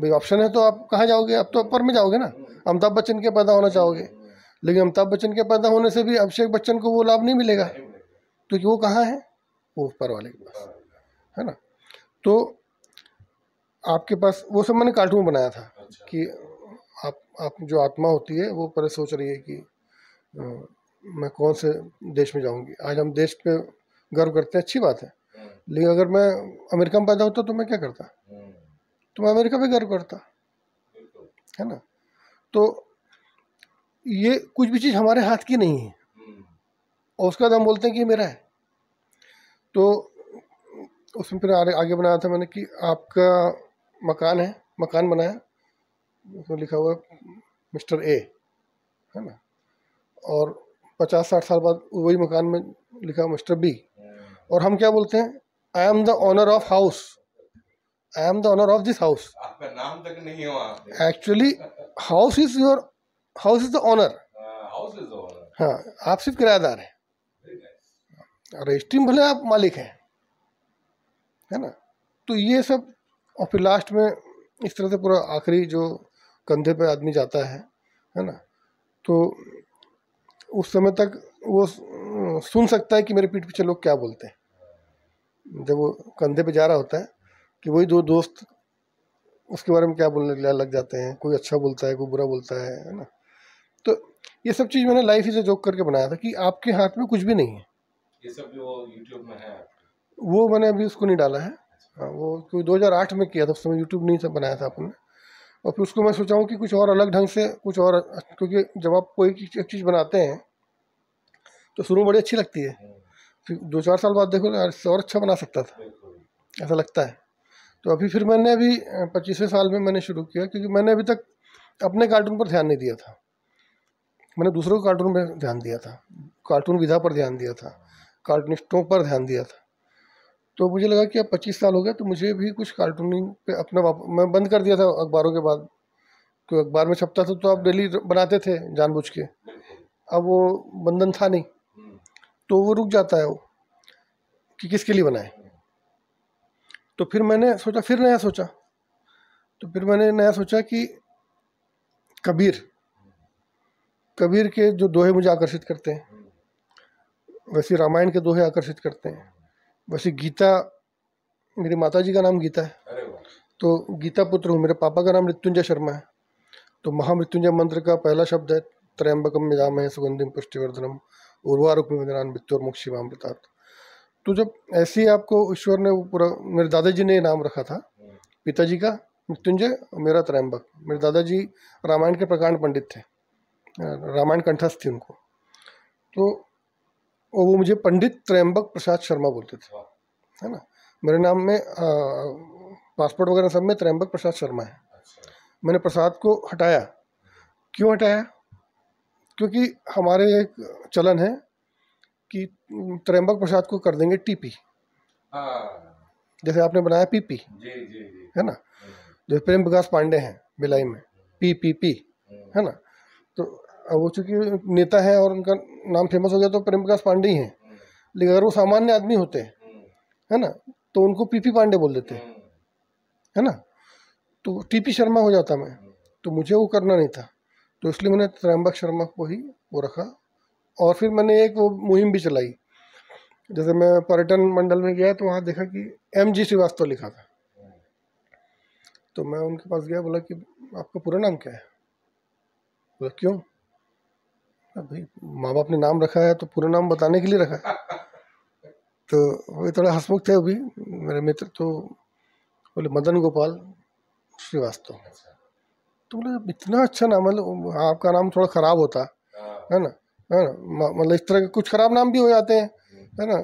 भाई ऑप्शन है तो आप कहाँ जाओगे आप तो अपर में जाओगे ना अमिताभ बच्चन के पैदा होना चाहोगे लेकिन अमिताभ बच्चन के पैदा होने से भी अभिषेक बच्चन को वो लाभ नहीं मिलेगा क्योंकि तो वो कहाँ है वो ऊपर वाले के पास है ना तो आपके पास वो सब मैंने कार्टून बनाया था कि आप आप जो आत्मा होती है वो पर सोच रही है कि आ, मैं कौन से देश में जाऊंगी आज हम देश पे गर्व करते हैं अच्छी बात है लेकिन अगर मैं अमेरिका में पैदा होता तो मैं क्या करता तो मैं अमेरिका पे गर्व करता है ना तो ये कुछ भी चीज़ हमारे हाथ की नहीं है और उसके बाद हम बोलते हैं कि मेरा है तो उसमें फिर आगे बनाया था मैंने कि आपका मकान है मकान बनाया उसमें लिखा हुआ है मिस्टर ए है ना और पचास साठ साल बाद वही मकान में लिखा मिस्टर बी और हम क्या बोलते हैं I am the owner of house I am the owner of this house आपका नाम तक नहीं हुआ actually house is your house is the owner हाँ आप सिर्फ किराएदार हैं रजिस्ट्री भले आप मालिक हैं है ना तो ये सब और फिर लास्ट में इस तरह से पूरा आखिरी जो कंधे पे आदमी जाता है है ना तो उस समय तक वो सुन सकता है कि मेरे पीठ पीछे लोग क्या बोलते हैं जब वो कंधे पे जा रहा होता है कि वही दो दोस्त उसके बारे में क्या बोलने लग जाते हैं कोई अच्छा बोलता है कोई बुरा बोलता है है ना तो ये सब चीज़ मैंने लाइफ ही से जोक करके बनाया था कि आपके हाथ में कुछ भी नहीं है ये सब जो यूट्यूब में है वो मैंने अभी उसको नहीं डाला है अच्छा। हाँ वो कोई दो में किया था उस समय यूट्यूब नहीं था बनाया था आपने और फिर उसको मैं सोचा हूँ कि कुछ और अलग ढंग से कुछ और क्योंकि जब आप कोई एक चीज़ बनाते हैं तो शुरू में बड़ी अच्छी लगती है हाँ। फिर दो चार साल बाद देखो यार इससे और अच्छा बना सकता था ऐसा लगता है तो अभी फिर मैंने अभी पच्चीसवें साल में मैंने शुरू किया क्योंकि मैंने अभी तक अपने कार्टून पर ध्यान नहीं दिया था मैंने दूसरों के कार्टून पर ध्यान दिया था कार्टून विधा पर ध्यान दिया था कार्टूनिस्टों पर ध्यान दिया था तो मुझे लगा कि अब पच्चीस साल हो गया तो मुझे भी कुछ कार्टूनिंग पे अपना मैं बंद कर दिया था अखबारों के बाद तो अखबार में छपता था तो आप डेली बनाते थे जानबूझ के अब वो बंधन था नहीं तो वो रुक जाता है वो कि किसके लिए बनाए तो फिर मैंने सोचा फिर नया सोचा तो फिर मैंने नया सोचा कि कबीर कबीर के जो दोहे मुझे आकर्षित करते हैं वैसे रामायण के दोहे आकर्षित करते हैं वैसे गीता मेरी माता जी का नाम गीता है तो गीता पुत्र हूँ मेरे पापा का नाम मृत्युंजय शर्मा है तो महामृत्युंजय मंत्र का पहला शब्द है त्रयंबकम में जाम है सुगंधिम पुष्टिवर्धनम उर्वारुक्म विदनान वित्तोर्मुक्षी मामृतात तो जब ऐसे ही आपको ईश्वर ने वो पूरा मेरे दादाजी ने नाम रखा था पिताजी का मृत्युंजय मेरा त्रैंबक मेरे दादाजी रामायण के प्रकांड पंडित थे रामायण कंठस्थ थे उनको तो वो मुझे पंडित त्रैंबक प्रसाद शर्मा बोलते थे है ना मेरे नाम में पासपोर्ट वगैरह सब में त्रैंबक प्रसाद शर्मा है मैंने प्रसाद को हटाया क्यों हटाया क्योंकि हमारे एक चलन है कि त्रम्बक प्रसाद को कर देंगे टीपी हाँ। जैसे आपने बनाया पीपी पी है ना हम्म। जो प्रेम विकास पांडे हैं बिलाई में पी पी पी हम्म। है ना तो वो चूंकि नेता है और उनका नाम फेमस हो गया तो प्रेम विकास पांडे ही हैं हम्म। लेकिन अगर वो सामान्य आदमी होते है ना तो उनको पी पी पांडे बोल देते है ना तो टी पी शर्मा हो जाता मैं तो मुझे वो करना नहीं था तो इसलिए मैंने त्र्यंबक शर्मा को ही वो रखा और फिर मैंने एक वो मुहिम भी चलाई जैसे मैं पर्यटन मंडल में गया तो वहाँ देखा कि एम जी श्रीवास्तव लिखा था तो मैं उनके पास गया बोला कि आपका पूरा नाम क्या है बोला क्यों भाई माँ बाप ने नाम रखा है तो पूरा नाम बताने के लिए रखा है तो वो थोड़ा हंसमुख थे अभी मेरे मित्र तो बोले मदन गोपाल श्रीवास्तव तो बोले इतना अच्छा नाम मतलब आपका नाम थोड़ा ख़राब होता है ना है ना मतलब इस तरह के कुछ ख़राब नाम भी हो जाते हैं है ना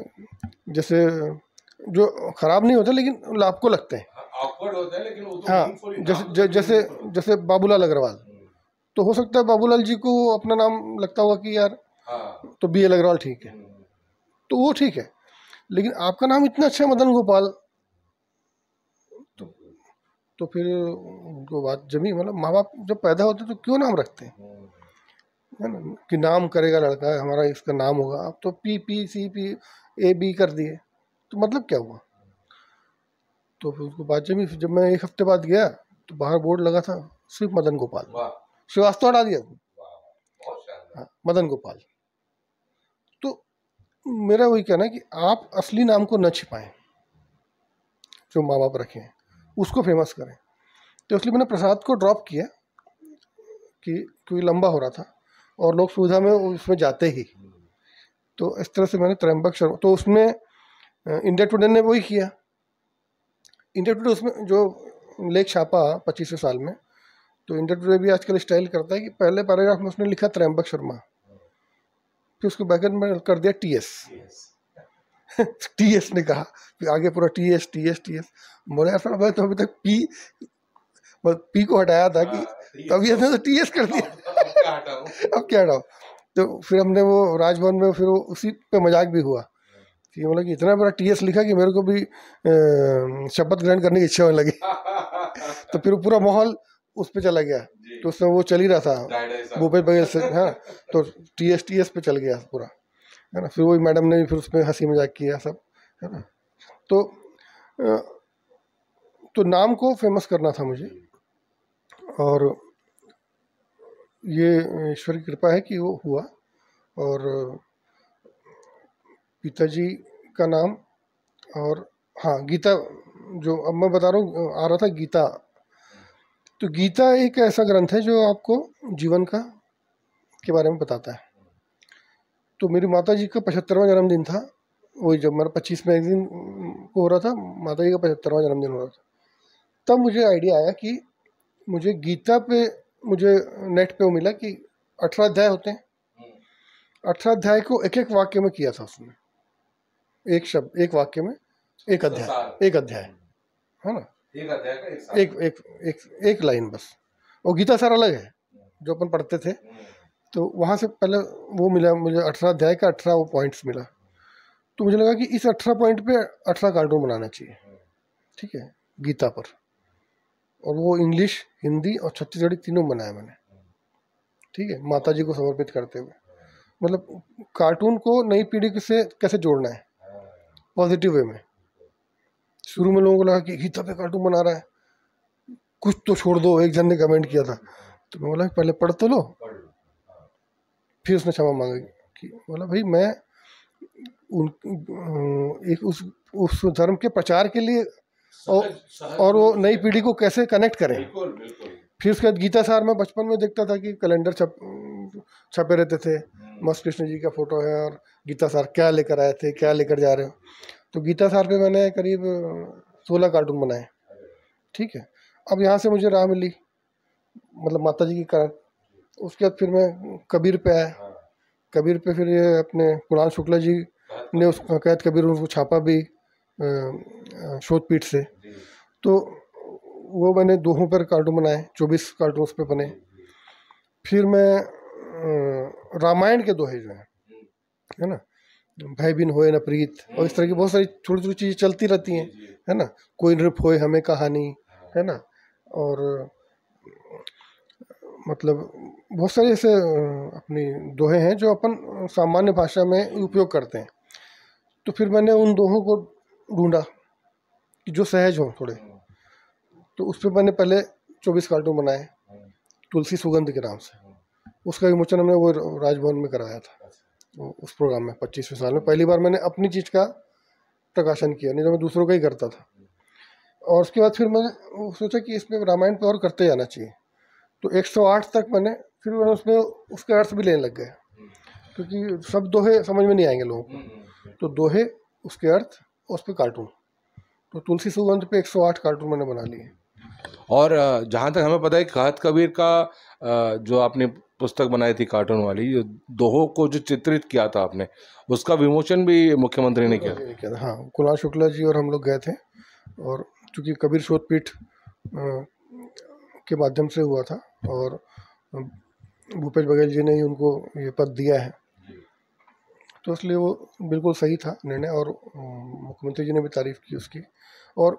जैसे जो ख़राब नहीं होते लेकिन आपको लगते हैं तो हाँ जैसे जैसे जैसे बाबूलाल अग्रवाल तो हो सकता है बाबूलाल जी को अपना नाम लगता हुआ कि यार हाँ। तो बी एल अग्रवाल ठीक है तो वो ठीक है लेकिन आपका नाम इतना अच्छा है मदन गोपाल तो तो फिर उनको बात जमी मतलब माँ बाप जब पैदा होते तो क्यों नाम रखते हैं है ना कि नाम करेगा लड़का हमारा इसका नाम होगा आप तो P P C P A B कर दिए तो मतलब क्या हुआ तो फिर उसको बाद जब जब मैं एक हफ्ते बाद गया तो बाहर बोर्ड लगा था सिर्फ मदन गोपाल श्रीवास्तव हटा दिया हाँ मदन गोपाल तो मेरा वही कहना है कि आप असली नाम को न छिपाएं जो माँ बाप रखे हैं उसको फेमस करें तो इसलिए मैंने प्रसाद को ड्रॉप किया कि क्योंकि लंबा हो रहा था और लोग सुविधा में उसमें जाते ही तो इस तरह से मैंने त्रम्बक शर्मा तो उसमें इंडिया टूडे ने वही किया इंडिया टूडे उसमें जो लेख छापा पच्चीसवें साल में तो इंडिया टूडे भी आजकल स्टाइल करता है कि पहले पैराग्राफ में उसने लिखा त्रम्बक शर्मा फिर उसको बैकन में कर दिया टी एस टी एस ने कहा फिर आगे पूरा T S T S T S मोरे भाई तो अभी तक पी मतलब पी को हटाया था कि हाँ, हाँ, हाँ। तो अभी तो टी एस कर दिया अब क्या हटाओ तो फिर हमने वो राजभवन में फिर उसी पे मजाक भी हुआ कि मतलब कि इतना बड़ा टीएस लिखा कि मेरे को भी शपथ ग्रहण करने की इच्छा होने लगी तो फिर पूरा माहौल उस पर चला गया तो उसमें वो चल ही रहा था भूपेश बघेल से हाँ तो टी एस टी एस पे चल गया पूरा है ना फिर वही मैडम ने भी फिर उसमें हंसी मजाक किया सब है ना तो तो नाम को फेमस करना था मुझे और ये ईश्वर की कृपा है कि वो हुआ और पिताजी का नाम और हाँ गीता जो अब मैं बता रहा हूँ आ रहा था गीता तो गीता एक ऐसा ग्रंथ है जो आपको जीवन का के बारे में बताता है तो मेरी माता जी का पचहत्तरवा जन्मदिन था वही जब मेरा पच्चीस एक दिन को हो रहा था माता जी का पचहत्तरवा जन्मदिन हो रहा था तब मुझे आइडिया आया कि मुझे गीता पे मुझे नेट पे वो मिला कि अठारह अध्याय होते हैं अठारह अध्याय को एक एक वाक्य में किया था उसने एक शब्द एक वाक्य में एक अच्छा, अध्याय एक अध्याय है ना एक एक एक एक लाइन बस और गीता सारा अलग है जो अपन पढ़ते थे तो वहाँ से पहले वो मिला मुझे अठारह अध्याय का अठारह वो पॉइंट्स मिला तो मुझे लगा कि इस अठारह पॉइंट पे अठारह कार्टून बनाना चाहिए ठीक है गीता पर और वो इंग्लिश हिंदी और छत्तीसगढ़ी तीनों बनाया मैंने ठीक है माता जी को समर्पित करते हुए मतलब कार्टून को नई पीढ़ी से कैसे जोड़ना है पॉजिटिव वे में शुरू में लोगों को लगा कि गीता पे कार्टून बना रहा है कुछ तो छोड़ दो एक जन ने कमेंट किया था तो मैं बोला पहले पढ़ तो लो फिर उसने क्षमा मांगा कि बोला भाई मैं उन एक उस उस धर्म के प्रचार के लिए और और वो नई पीढ़ी को कैसे कनेक्ट करें फिर उसके बाद गीता सार में बचपन में देखता था कि कैलेंडर छप छपे रहते थे हम्म। मस्त कृष्ण जी का फोटो है और गीता सार क्या लेकर आए थे क्या लेकर जा रहे हो तो गीता सार पे मैंने करीब सोलह कार्टून बनाए ठीक है अब यहाँ से मुझे राह मिली मतलब माता जी के कारण उसके बाद फिर मैं कबीर पे आया हाँ। कबीर पे फिर ये अपने कुरान शुक्ला जी हाँ। ने उस कैद कबीर उनको छापा भी शोधपीठ से तो वो मैंने दोहों पर कार्टून बनाए चौबीस कार्टून उस पर बने फिर मैं रामायण के दोहे जो हैं है ना भाई बिन होए न प्रीत और इस तरह की बहुत सारी छोटी छोटी चीज़ें चलती रहती हैं है ना कोई नृप होए हमें कहानी हाँ। है ना और मतलब बहुत सारे ऐसे अपनी दोहे हैं जो अपन सामान्य भाषा में उपयोग करते हैं तो फिर मैंने उन दोहों को ढूंढा कि जो सहज हों थोड़े तो उस पर मैंने पहले चौबीस कार्टून बनाए तुलसी सुगंध के नाम से उसका विमोचन हमने वो राजभवन में कराया था तो उस प्रोग्राम में पच्चीसवें साल में पहली बार मैंने अपनी चीज़ का प्रकाशन किया नहीं तो मैं दूसरों का ही करता था और उसके बाद फिर मैंने सोचा कि इसमें रामायण पर और करते जाना चाहिए तो 108 तक मैंने फिर मैंने उसमें उसके अर्थ भी लेने लग गए क्योंकि सब दोहे समझ में नहीं आएंगे लोगों को तो दोहे उसके अर्थ और उस पर कार्टून तो तुलसी सुगंध पे 108 कार्टून मैंने बना लिए और जहाँ तक हमें पता है कहत कबीर का जो आपने पुस्तक बनाई थी कार्टून वाली जो दोहों को जो चित्रित किया था आपने उसका विमोचन भी मुख्यमंत्री ने किया था हाँ कुणाल शुक्ला जी और हम लोग गए थे और चूँकि कबीर शोधपीठ के माध्यम से हुआ था और भूपेश बघेल जी ने ही उनको ये पद दिया है तो इसलिए वो बिल्कुल सही था निर्णय और मुख्यमंत्री जी ने भी तारीफ की उसकी और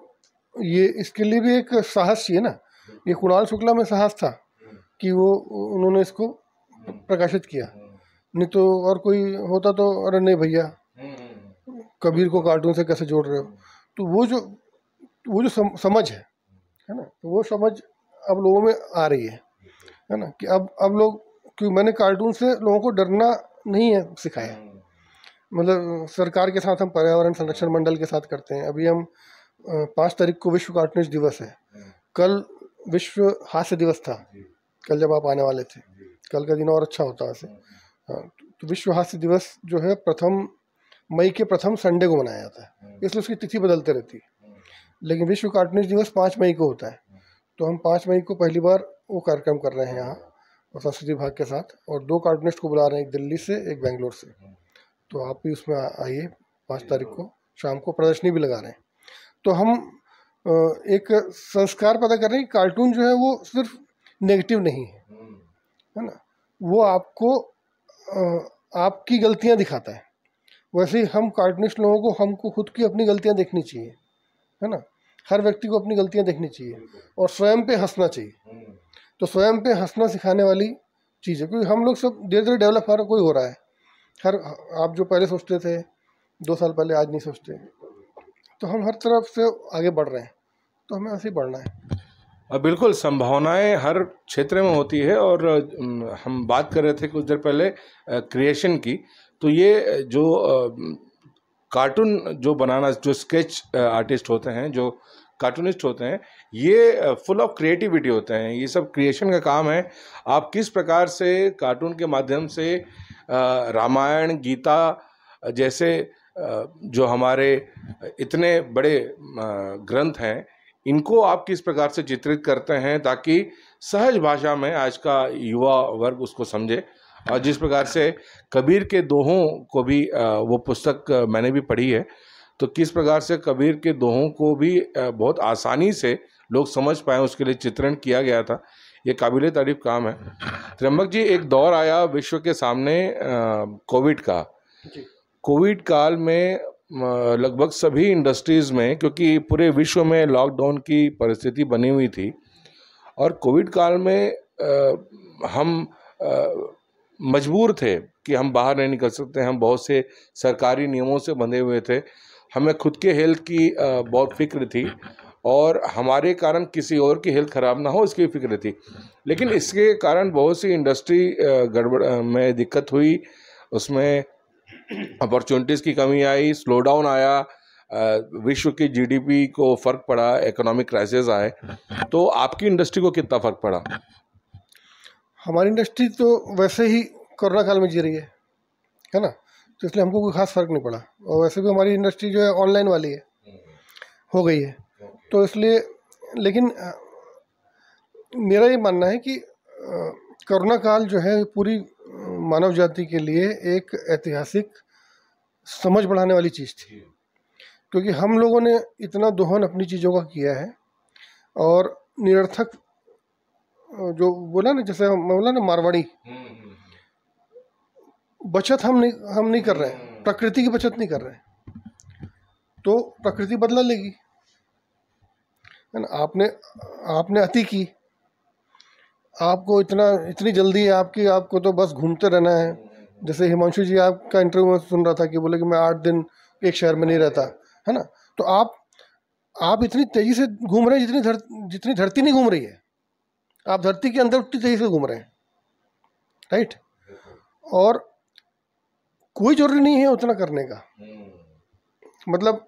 ये इसके लिए भी एक साहस चाहिए ना ये कुणाल शुक्ला में साहस था कि वो उन्होंने इसको प्रकाशित किया नहीं तो और कोई होता तो अरे नहीं भैया कबीर को कार्टून से कैसे जोड़ रहे हो तो वो जो वो जो समझ है है ना तो वो समझ अब लोगों में आ रही है है ना कि अब अब लोग क्योंकि मैंने कार्टून से लोगों को डरना नहीं है सिखाया मतलब सरकार के साथ हम पर्यावरण संरक्षण मंडल के साथ करते हैं अभी हम पाँच तारीख को विश्व कार्टूनिस्ट दिवस है हाँ। कल विश्व हास्य दिवस था कल जब आप आने वाले थे कल का दिन और अच्छा होता वैसे हाँ। हाँ, तो विश्व हास्य दिवस जो है प्रथम मई के प्रथम संडे को मनाया जाता है इसलिए उसकी तिथि बदलते रहती है लेकिन विश्व कार्टूनिस्ट दिवस पाँच मई को होता है तो हम पाँच मई को पहली बार वो कार्यक्रम कर रहे हैं यहाँ और संस्कृति विभाग के साथ और दो कार्टूनिस्ट को बुला रहे हैं एक दिल्ली से एक बेंगलोर से तो आप भी उसमें आइए पाँच तारीख को शाम को प्रदर्शनी भी लगा रहे हैं तो हम एक संस्कार पैदा कर रहे हैं कार्टून जो है वो सिर्फ नेगेटिव नहीं है है ना वो आपको आपकी गलतियां दिखाता है वैसे ही हम कार्टूनिस्ट लोगों को हमको खुद की अपनी गलतियां देखनी चाहिए है ना हर व्यक्ति को अपनी गलतियां देखनी चाहिए और स्वयं पे हंसना चाहिए तो स्वयं पे हंसना सिखाने वाली चीज़ है क्योंकि हम लोग सब धीरे धीरे डेवलप कोई हो रहा है हर आप जो पहले सोचते थे दो साल पहले आज नहीं सोचते तो हम हर तरफ से आगे बढ़ रहे हैं तो हमें ऐसे ही बढ़ना है अब बिल्कुल संभावनाएं हर क्षेत्र में होती है और हम बात कर रहे थे कुछ देर पहले क्रिएशन की तो ये जो कार्टून जो बनाना जो स्केच आर्टिस्ट होते हैं जो कार्टूनिस्ट होते हैं ये फुल ऑफ क्रिएटिविटी होते हैं ये सब क्रिएशन का काम है आप किस प्रकार से कार्टून के माध्यम से रामायण गीता जैसे जो हमारे इतने बड़े ग्रंथ हैं इनको आप किस प्रकार से चित्रित करते हैं ताकि सहज भाषा में आज का युवा वर्ग उसको समझे और जिस प्रकार से कबीर के दोहों को भी वो पुस्तक मैंने भी पढ़ी है तो किस प्रकार से कबीर के दोहों को भी बहुत आसानी से लोग समझ पाए उसके लिए चित्रण किया गया था ये काबिल तारीफ काम है त्र्यंबक जी एक दौर आया विश्व के सामने कोविड का कोविड काल में लगभग सभी इंडस्ट्रीज़ में क्योंकि पूरे विश्व में लॉकडाउन की परिस्थिति बनी हुई थी और कोविड काल में हम मजबूर थे कि हम बाहर नहीं निकल सकते हम बहुत से सरकारी नियमों से बंधे हुए थे हमें खुद के हेल्थ की बहुत फिक्र थी और हमारे कारण किसी और की हेल्थ ख़राब ना हो इसकी फिक्र थी लेकिन इसके कारण बहुत सी इंडस्ट्री गड़बड़ में दिक्कत हुई उसमें अपॉर्चुनिटीज़ की कमी आई स्लो डाउन आया विश्व की जीडीपी को फ़र्क पड़ा इकोनॉमिक क्राइसिस आए तो आपकी इंडस्ट्री को कितना फ़र्क पड़ा हमारी इंडस्ट्री तो वैसे ही कोरोना काल में जी रही है है ना तो इसलिए हमको कोई खास फ़र्क नहीं पड़ा और वैसे भी हमारी इंडस्ट्री जो है ऑनलाइन वाली है हो गई है तो इसलिए लेकिन मेरा ये मानना है कि कोरोना काल जो है पूरी मानव जाति के लिए एक ऐतिहासिक समझ बढ़ाने वाली चीज़ थी क्योंकि हम लोगों ने इतना दोहन अपनी चीज़ों का किया है और निरर्थक जो बोला ना जैसे हम बोला ना मारवाड़ी बचत हम नहीं हम नहीं कर रहे हैं प्रकृति की बचत नहीं कर रहे हैं तो प्रकृति बदला लेगी है ना आपने आपने अति की आपको इतना इतनी जल्दी है आपकी आपको तो बस घूमते रहना है जैसे हिमांशु जी आपका इंटरव्यू में सुन रहा था कि बोले कि मैं आठ दिन एक शहर में नहीं रहता है ना तो आप आप इतनी तेज़ी से घूम रहे हैं जितनी धर जितनी धरती नहीं घूम रही है आप धरती के अंदर उतनी तेज़ी से घूम रहे हैं राइट और कोई ज़रूरी नहीं है उतना करने का मतलब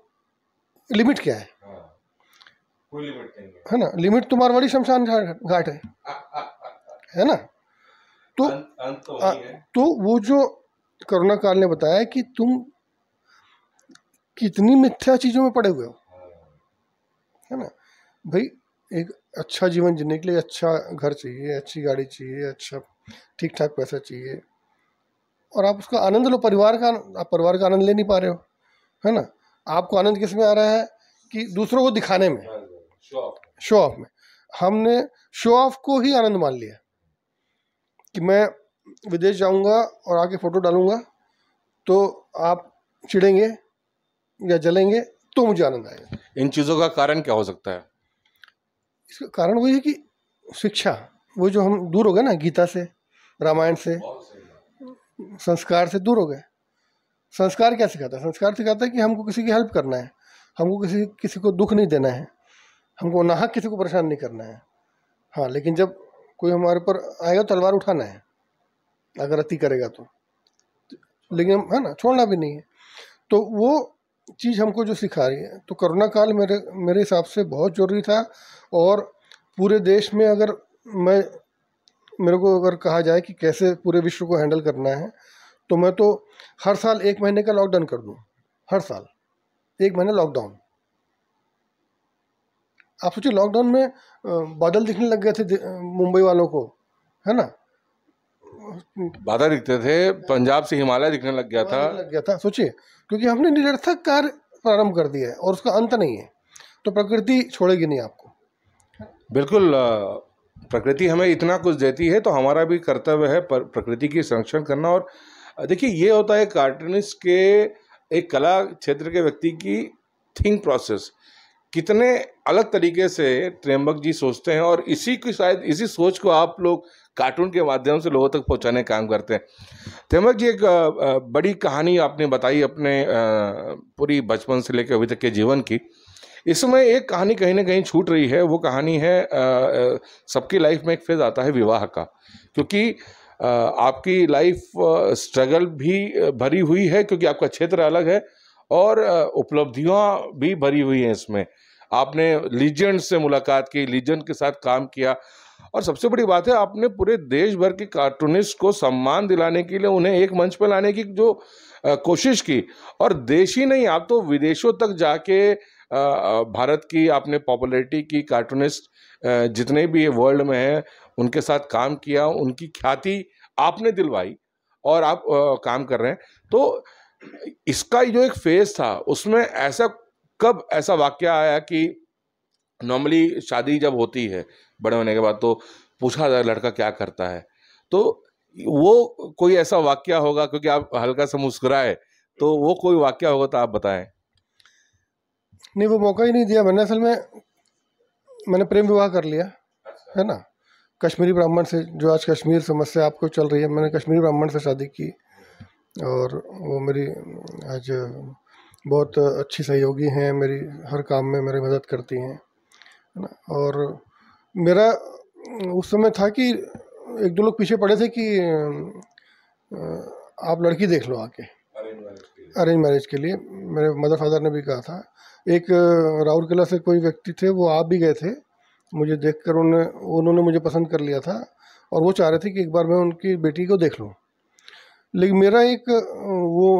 लिमिट क्या हाँ, है है ना लिमिट वाली शमशान घाट है है ना तो, तो आ, तो वो जो करुणा काल ने बताया कि तुम कितनी मिथ्या चीज़ों में पड़े हुए हो है ना भाई एक अच्छा जीवन जीने के लिए अच्छा घर चाहिए अच्छी गाड़ी चाहिए अच्छा ठीक ठाक पैसा चाहिए और आप उसका आनंद लो परिवार का आप परिवार का आनंद ले नहीं पा रहे हो है ना आपको आनंद किस में आ रहा है कि दूसरों को दिखाने में शो हाँ ऑफ हाँ में हमने शो ऑफ को ही आनंद मान लिया कि मैं विदेश जाऊंगा और आके फ़ोटो डालूंगा तो आप चिड़ेंगे या जलेंगे तो मुझे आनंद आएगा इन चीज़ों का कारण क्या हो सकता है इसका कारण वही है कि शिक्षा वो जो हम दूर हो गए ना गीता से रामायण से संस्कार से दूर हो गए संस्कार क्या सिखाता है संस्कार सिखाता है कि हमको किसी की हेल्प करना है हमको किसी किसी को दुख नहीं देना है हमको नाहक किसी को परेशान नहीं करना है हाँ लेकिन जब कोई हमारे पर आएगा तलवार उठाना है अगर अति करेगा तो लेकिन है ना छोड़ना भी नहीं है तो वो चीज़ हमको जो सिखा रही है तो कोरोना काल मेरे मेरे हिसाब से बहुत ज़रूरी था और पूरे देश में अगर मैं मेरे को अगर कहा जाए कि कैसे पूरे विश्व को हैंडल करना है तो मैं तो हर साल एक महीने का लॉकडाउन कर दूँ हर साल एक महीना लॉकडाउन आप सोचिए लॉकडाउन में बादल दिखने लग गए थे मुंबई वालों को है ना बादल दिखते थे पंजाब से हिमालय दिखने लग गया था लग गया था सोचिए क्योंकि हमने निरर्थक कार्य प्रारंभ कर दिया है और उसका अंत नहीं है तो प्रकृति छोड़ेगी नहीं आपको बिल्कुल प्रकृति हमें इतना कुछ देती है तो हमारा भी कर्तव्य है पर प्रकृति की संरक्षण करना और देखिए ये होता है कार्टूनिस्ट के एक कला क्षेत्र के व्यक्ति की थिंक प्रोसेस कितने अलग तरीके से त्र्यंबक जी सोचते हैं और इसी की शायद इसी सोच को आप लोग कार्टून के माध्यम से लोगों तक पहुंचाने का काम करते हैं त्र्यंबक जी एक बड़ी कहानी आपने बताई अपने पूरी बचपन से लेकर अभी तक के जीवन की इसमें एक कहानी कहीं ना कहीं छूट रही है वो कहानी है सबकी लाइफ में एक फेज़ आता है विवाह का क्योंकि आपकी लाइफ स्ट्रगल भी भरी हुई है क्योंकि आपका क्षेत्र अलग है और उपलब्धियाँ भी भरी हुई हैं इसमें आपने लीजेंड से मुलाकात की लीजेंड के साथ काम किया और सबसे बड़ी बात है आपने पूरे देश भर के कार्टूनिस्ट को सम्मान दिलाने के लिए उन्हें एक मंच पर लाने की जो कोशिश की और देश ही नहीं आप तो विदेशों तक जाके भारत की आपने पॉपुलरिटी की कार्टूनिस्ट जितने भी वर्ल्ड में हैं उनके साथ काम किया उनकी ख्याति आपने दिलवाई और आप आ, काम कर रहे हैं तो इसका जो एक फेज था उसमें ऐसा कब ऐसा वाक्य आया कि नॉर्मली शादी जब होती है बड़े होने के बाद तो पूछा जाए लड़का क्या करता है तो वो कोई ऐसा वाक्य होगा क्योंकि आप हल्का सा मुस्कुराए तो वो कोई वाक्य होगा तो आप बताएं नहीं वो मौका ही नहीं दिया मैंने असल में मैंने प्रेम विवाह कर लिया अच्छा। है ना कश्मीरी ब्राह्मण से जो आज कश्मीर समस्या आपको चल रही है मैंने कश्मीरी ब्राह्मण से शादी की और वो मेरी आज बहुत अच्छी सहयोगी हैं मेरी हर काम में मेरी मदद करती हैं है ना और मेरा उस समय था कि एक दो लोग पीछे पड़े थे कि आप लड़की देख लो आके अरेंज मैरिज के लिए मेरे मदर फादर ने भी कहा था एक राउरकेला से कोई व्यक्ति थे वो आप भी गए थे मुझे देख कर उन्होंने उन्होंने मुझे पसंद कर लिया था और वो चाह रहे थे कि एक बार मैं उनकी बेटी को देख लूँ लेकिन मेरा एक वो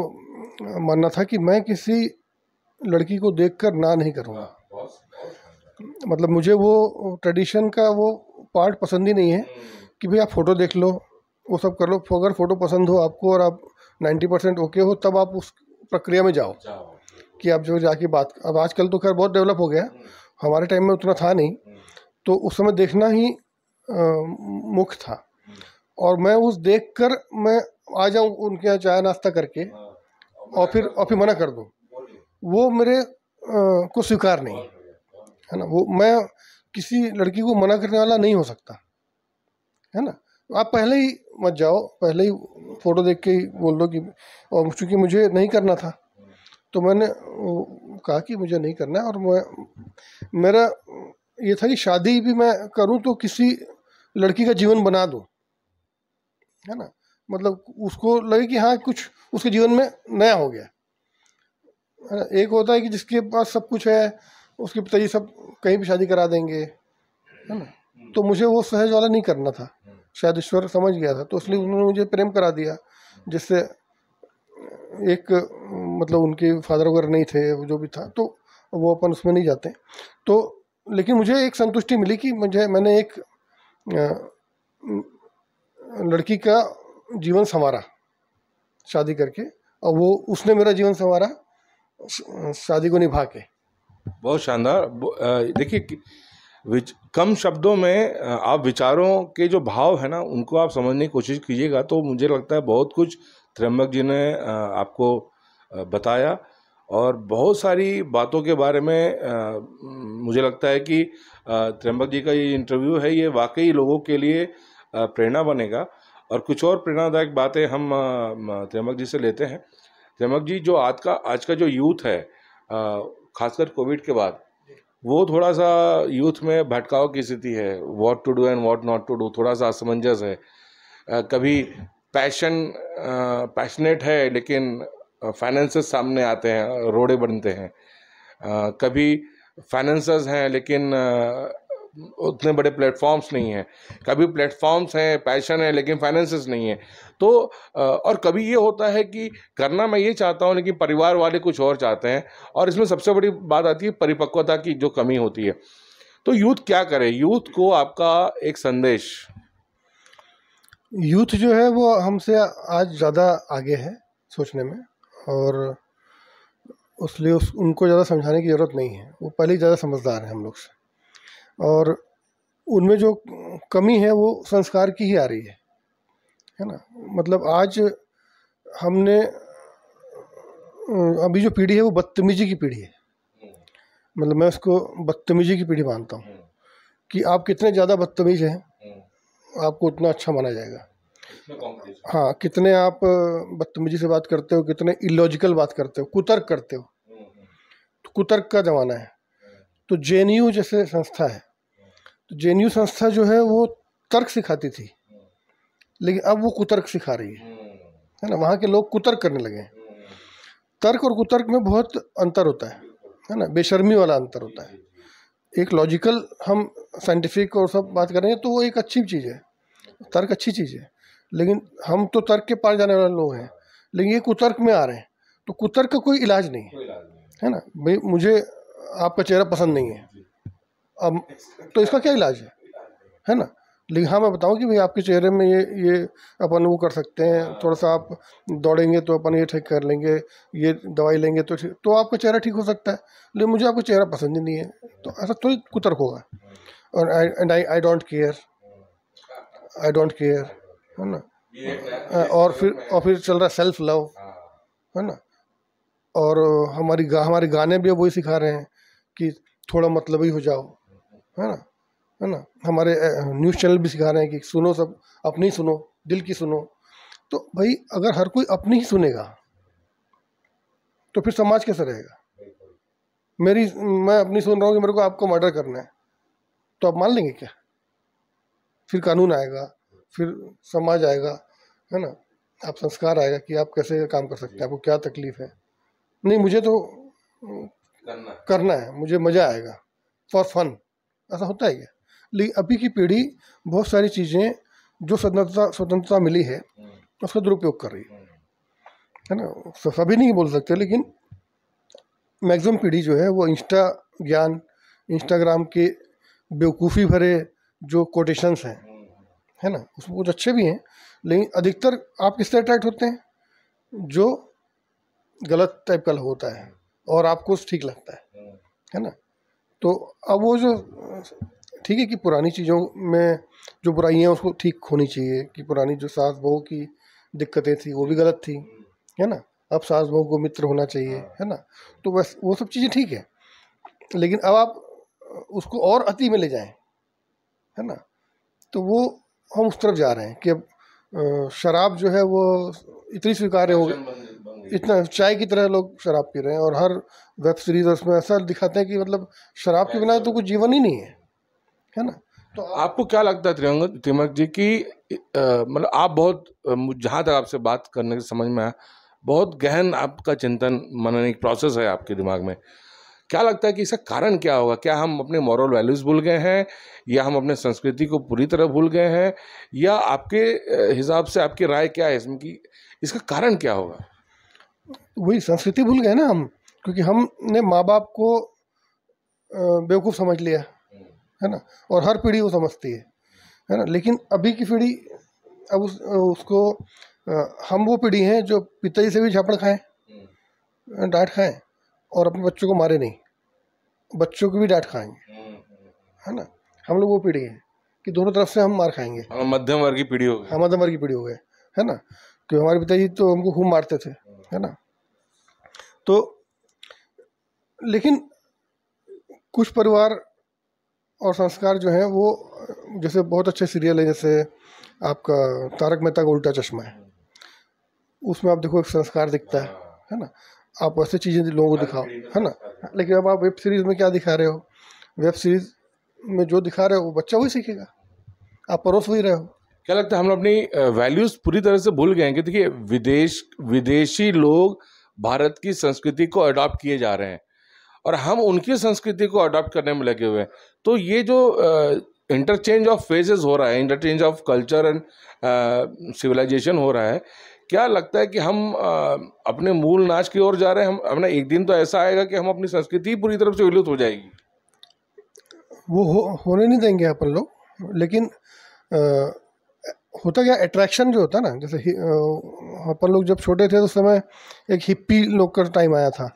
मानना था कि मैं किसी लड़की को देखकर ना नहीं करूँगा मतलब मुझे वो ट्रेडिशन का वो पार्ट पसंद ही नहीं है कि भाई आप फ़ोटो देख लो वो सब कर लो अगर फ़ोटो पसंद हो आपको और आप नाइन्टी परसेंट ओके हो तब आप उस प्रक्रिया में जाओ कि आप जो जाके बात अब आजकल तो खैर बहुत डेवलप हो गया हमारे टाइम में उतना था नहीं तो उस समय देखना ही मुख्य था और मैं उस देख कर मैं आ जाऊँ उनके यहाँ चाय नाश्ता करके और फिर और फिर मना कर दूँ वो मेरे को स्वीकार नहीं है ना वो मैं किसी लड़की को मना करने वाला नहीं हो सकता है ना आप पहले ही मत जाओ पहले ही फ़ोटो देख के ही बोल दो कि और चूँकि मुझे नहीं करना था तो मैंने कहा कि मुझे नहीं करना है और मैं मेरा ये था कि शादी भी मैं करूं तो किसी लड़की का जीवन बना दूं है ना मतलब उसको लगे कि हाँ कुछ उसके जीवन में नया हो गया है ना एक होता है कि जिसके पास सब कुछ है उसके पिताजी सब कहीं भी शादी करा देंगे है ना तो मुझे वो सहज वाला नहीं करना था शायद ईश्वर समझ गया था तो इसलिए उन्होंने मुझे प्रेम करा दिया जिससे एक मतलब उनके फादर वगैरह नहीं थे जो भी था तो वो अपन उसमें नहीं जाते तो लेकिन मुझे एक संतुष्टि मिली कि मुझे मैंने एक लड़की का जीवन संवारा शादी करके और वो उसने मेरा जीवन संवारा शादी को निभा के बहुत शानदार देखिए कम शब्दों में आप विचारों के जो भाव है ना उनको आप समझने की कोशिश कीजिएगा तो मुझे लगता है बहुत कुछ त्र्यंबक जी ने आपको बताया और बहुत सारी बातों के बारे में मुझे लगता है कि त्र्यंबक जी का ये इंटरव्यू है ये वाकई लोगों के लिए प्रेरणा बनेगा और कुछ और प्रेरणादायक बातें हम त्र्यमक जी से लेते हैं त्र्यमक जी जो आज का आज का जो यूथ है खासकर कोविड के बाद वो थोड़ा सा यूथ में भटकाव की स्थिति है what to do and what not to do थोड़ा सा असमंजस है कभी पैशन पैशनेट है लेकिन फाइनेंसेस सामने आते हैं रोड़े बनते हैं कभी फाइनेंसेस हैं लेकिन उतने बड़े प्लेटफॉर्म्स नहीं हैं कभी प्लेटफॉर्म्स हैं पैशन है लेकिन फाइनेंसेस नहीं है तो और कभी ये होता है कि करना मैं ये चाहता हूँ लेकिन परिवार वाले कुछ और चाहते हैं और इसमें सबसे बड़ी बात आती है परिपक्वता की जो कमी होती है तो यूथ क्या करे यूथ को आपका एक संदेश यूथ जो है वो हमसे आज ज़्यादा आगे है सोचने में और उसलिए उस उनको ज़्यादा समझाने की ज़रूरत नहीं है वो पहले ही ज़्यादा समझदार हैं हम लोग से और उनमें जो कमी है वो संस्कार की ही आ रही है है ना मतलब आज हमने अभी जो पीढ़ी है वो बदतमीजी की पीढ़ी है मतलब मैं उसको बदतमीजी की पीढ़ी मानता हूँ कि आप कितने ज़्यादा बदतमीज हैं आपको उतना अच्छा माना जाएगा हाँ कितने आप बदतमीजी से बात करते हो कितने इलॉजिकल बात करते हो कुतर्क करते हो तो कुतर्क का ज़माना है तो जे जैसे संस्था है तो जे संस्था जो है वो तर्क सिखाती थी लेकिन अब वो कुतर्क सिखा रही है है ना वहाँ के लोग कुतर्क करने लगे हैं तर्क और कुतर्क में बहुत अंतर होता है है ना बेशर्मी वाला अंतर होता है एक लॉजिकल हम साइंटिफिक और सब बात करेंगे तो वो एक अच्छी चीज़ है तर्क अच्छी चीज़ है लेकिन हम तो तर्क के पार जाने वाले लोग हैं लेकिन ये कुतर्क में आ रहे हैं तो कुतर्क का कोई इलाज नहीं है है ना भाई मुझे आपका चेहरा पसंद नहीं है अब तो इसका क्या इलाज है है ना लेकिन हाँ मैं बताऊँ कि भाई आपके चेहरे में ये ये अपन वो कर सकते हैं हाँ। थोड़ा सा आप दौड़ेंगे तो अपन ये ठीक कर लेंगे ये दवाई लेंगे तो तो आपका चेहरा ठीक हो सकता है लेकिन मुझे आपका चेहरा पसंद ही नहीं है तो ऐसा थोड़ी कुतर्क होगा और I and I I don't care I don't care है ना और फिर और फिर चल रहा है सेल्फ लव हाँ। है ना और हमारी गा, हमारे गाने भी वही सिखा रहे हैं कि थोड़ा मतलब ही हो जाओ है ना है ना हमारे न्यूज़ चैनल भी सिखा रहे हैं कि सुनो सब अपनी ही सुनो दिल की सुनो तो भाई अगर हर कोई अपनी ही सुनेगा तो फिर समाज कैसा रहेगा मेरी मैं अपनी सुन रहा हूँ कि मेरे को आपको मर्डर करना है तो आप मान लेंगे क्या फिर कानून आएगा फिर समाज आएगा है ना आप संस्कार आएगा कि आप कैसे काम कर सकते हैं आपको क्या तकलीफ है नहीं मुझे तो करना करना है मुझे मज़ा आएगा फॉर फन ऐसा होता है क्या लेकिन अभी की पीढ़ी बहुत सारी चीज़ें जो स्वतंत्रता स्वतंत्रता मिली है हम्म। उसका दुरुपयोग कर रही है हम्म। है ना सभी नहीं बोल सकते लेकिन मैक्सिमम पीढ़ी जो है वो इंस्टा ज्ञान इंस्टाग्राम के बेवकूफ़ी भरे जो कोटेशंस हैं हम्म। है ना उसमें कुछ अच्छे भी हैं लेकिन अधिकतर आप किससे अट्रैक्ट होते हैं जो गलत टाइप का होता है और आपको ठीक लगता है है ना तो अब वो जो ठीक है कि पुरानी चीज़ों में जो है उसको ठीक होनी चाहिए कि पुरानी जो सास बहू की दिक्कतें थी वो भी गलत थी है ना अब सास बहू को मित्र होना चाहिए हाँ। है ना तो बस वो सब चीज़ें ठीक है लेकिन अब आप उसको और अति में ले जाएं है ना तो वो हम उस तरफ जा रहे हैं कि अब शराब जो है वो इतनी स्वीकार्य हो गई इतना चाय की तरह लोग शराब पी रहे हैं और हर वेब सीरीज उसमें ऐसा दिखाते हैं कि मतलब शराब के बिना तो कुछ जीवन ही नहीं है है ना तो आपको क्या लगता है त्रियंग त्रिमक जी की मतलब आप बहुत जहाँ तक आपसे बात करने की समझ में आया बहुत गहन आपका चिंतन मनने की प्रोसेस है आपके दिमाग में क्या लगता है कि इसका कारण क्या होगा क्या हम अपने मॉरल वैल्यूज भूल गए हैं या हम अपने संस्कृति को पूरी तरह भूल गए हैं या आपके हिसाब से आपकी राय क्या है इसमें कि इसका कारण क्या होगा वही संस्कृति भूल गए ना हम क्योंकि हमने माँ बाप को बेवकूफ़ समझ लिया है ना और हर पीढ़ी वो समझती है है ना लेकिन अभी की पीढ़ी अब उस उसको हम वो पीढ़ी हैं जो पिताजी से भी झापड़ खाएं डांट खाएं और अपने बच्चों को मारे नहीं बच्चों को भी डांट खाएंगे है ना हम लोग वो पीढ़ी है कि दोनों तरफ से हम मार खाएंगे हाँ, मध्यम वर्ग की पीढ़ी हो गए हम हाँ, मध्यम वर्ग की पीढ़ी हो गए है ना क्योंकि हमारे पिताजी तो हमको खूब मारते थे है ना तो लेकिन कुछ परिवार और संस्कार जो हैं वो जैसे बहुत अच्छे सीरियल है जैसे आपका तारक मेहता का उल्टा चश्मा है उसमें आप देखो एक संस्कार दिखता है है ना आप ऐसे चीज़ें लोगों को दिखाओ है ना लेकिन अब आप वेब सीरीज़ में क्या दिखा रहे हो वेब सीरीज़ में जो दिखा रहे हो वो बच्चा वही सीखेगा आप परोस वही रहे हो क्या लगता है हम अपनी वैल्यूज़ पूरी तरह से भूल गए हैं कि देखिए विदेश विदेशी लोग भारत की संस्कृति को अडॉप्ट किए जा रहे हैं और हम उनकी संस्कृति को अडॉप्ट करने में लगे हुए हैं तो ये जो इंटरचेंज ऑफ फेजेस हो रहा है interchange of culture and civilisation हो रहा है क्या लगता है कि हम आ, अपने मूल नाच की ओर जा रहे हैं हम अपना एक दिन तो ऐसा आएगा कि हम अपनी संस्कृति पूरी तरफ से विलुप्त हो जाएगी वो हो, होने नहीं देंगे अपन लोग लेकिन होता क्या अट्रैक्शन जो होता ना जैसे अपन लोग जब छोटे थे तो उस समय एक हिप्पी लोग का टाइम आया था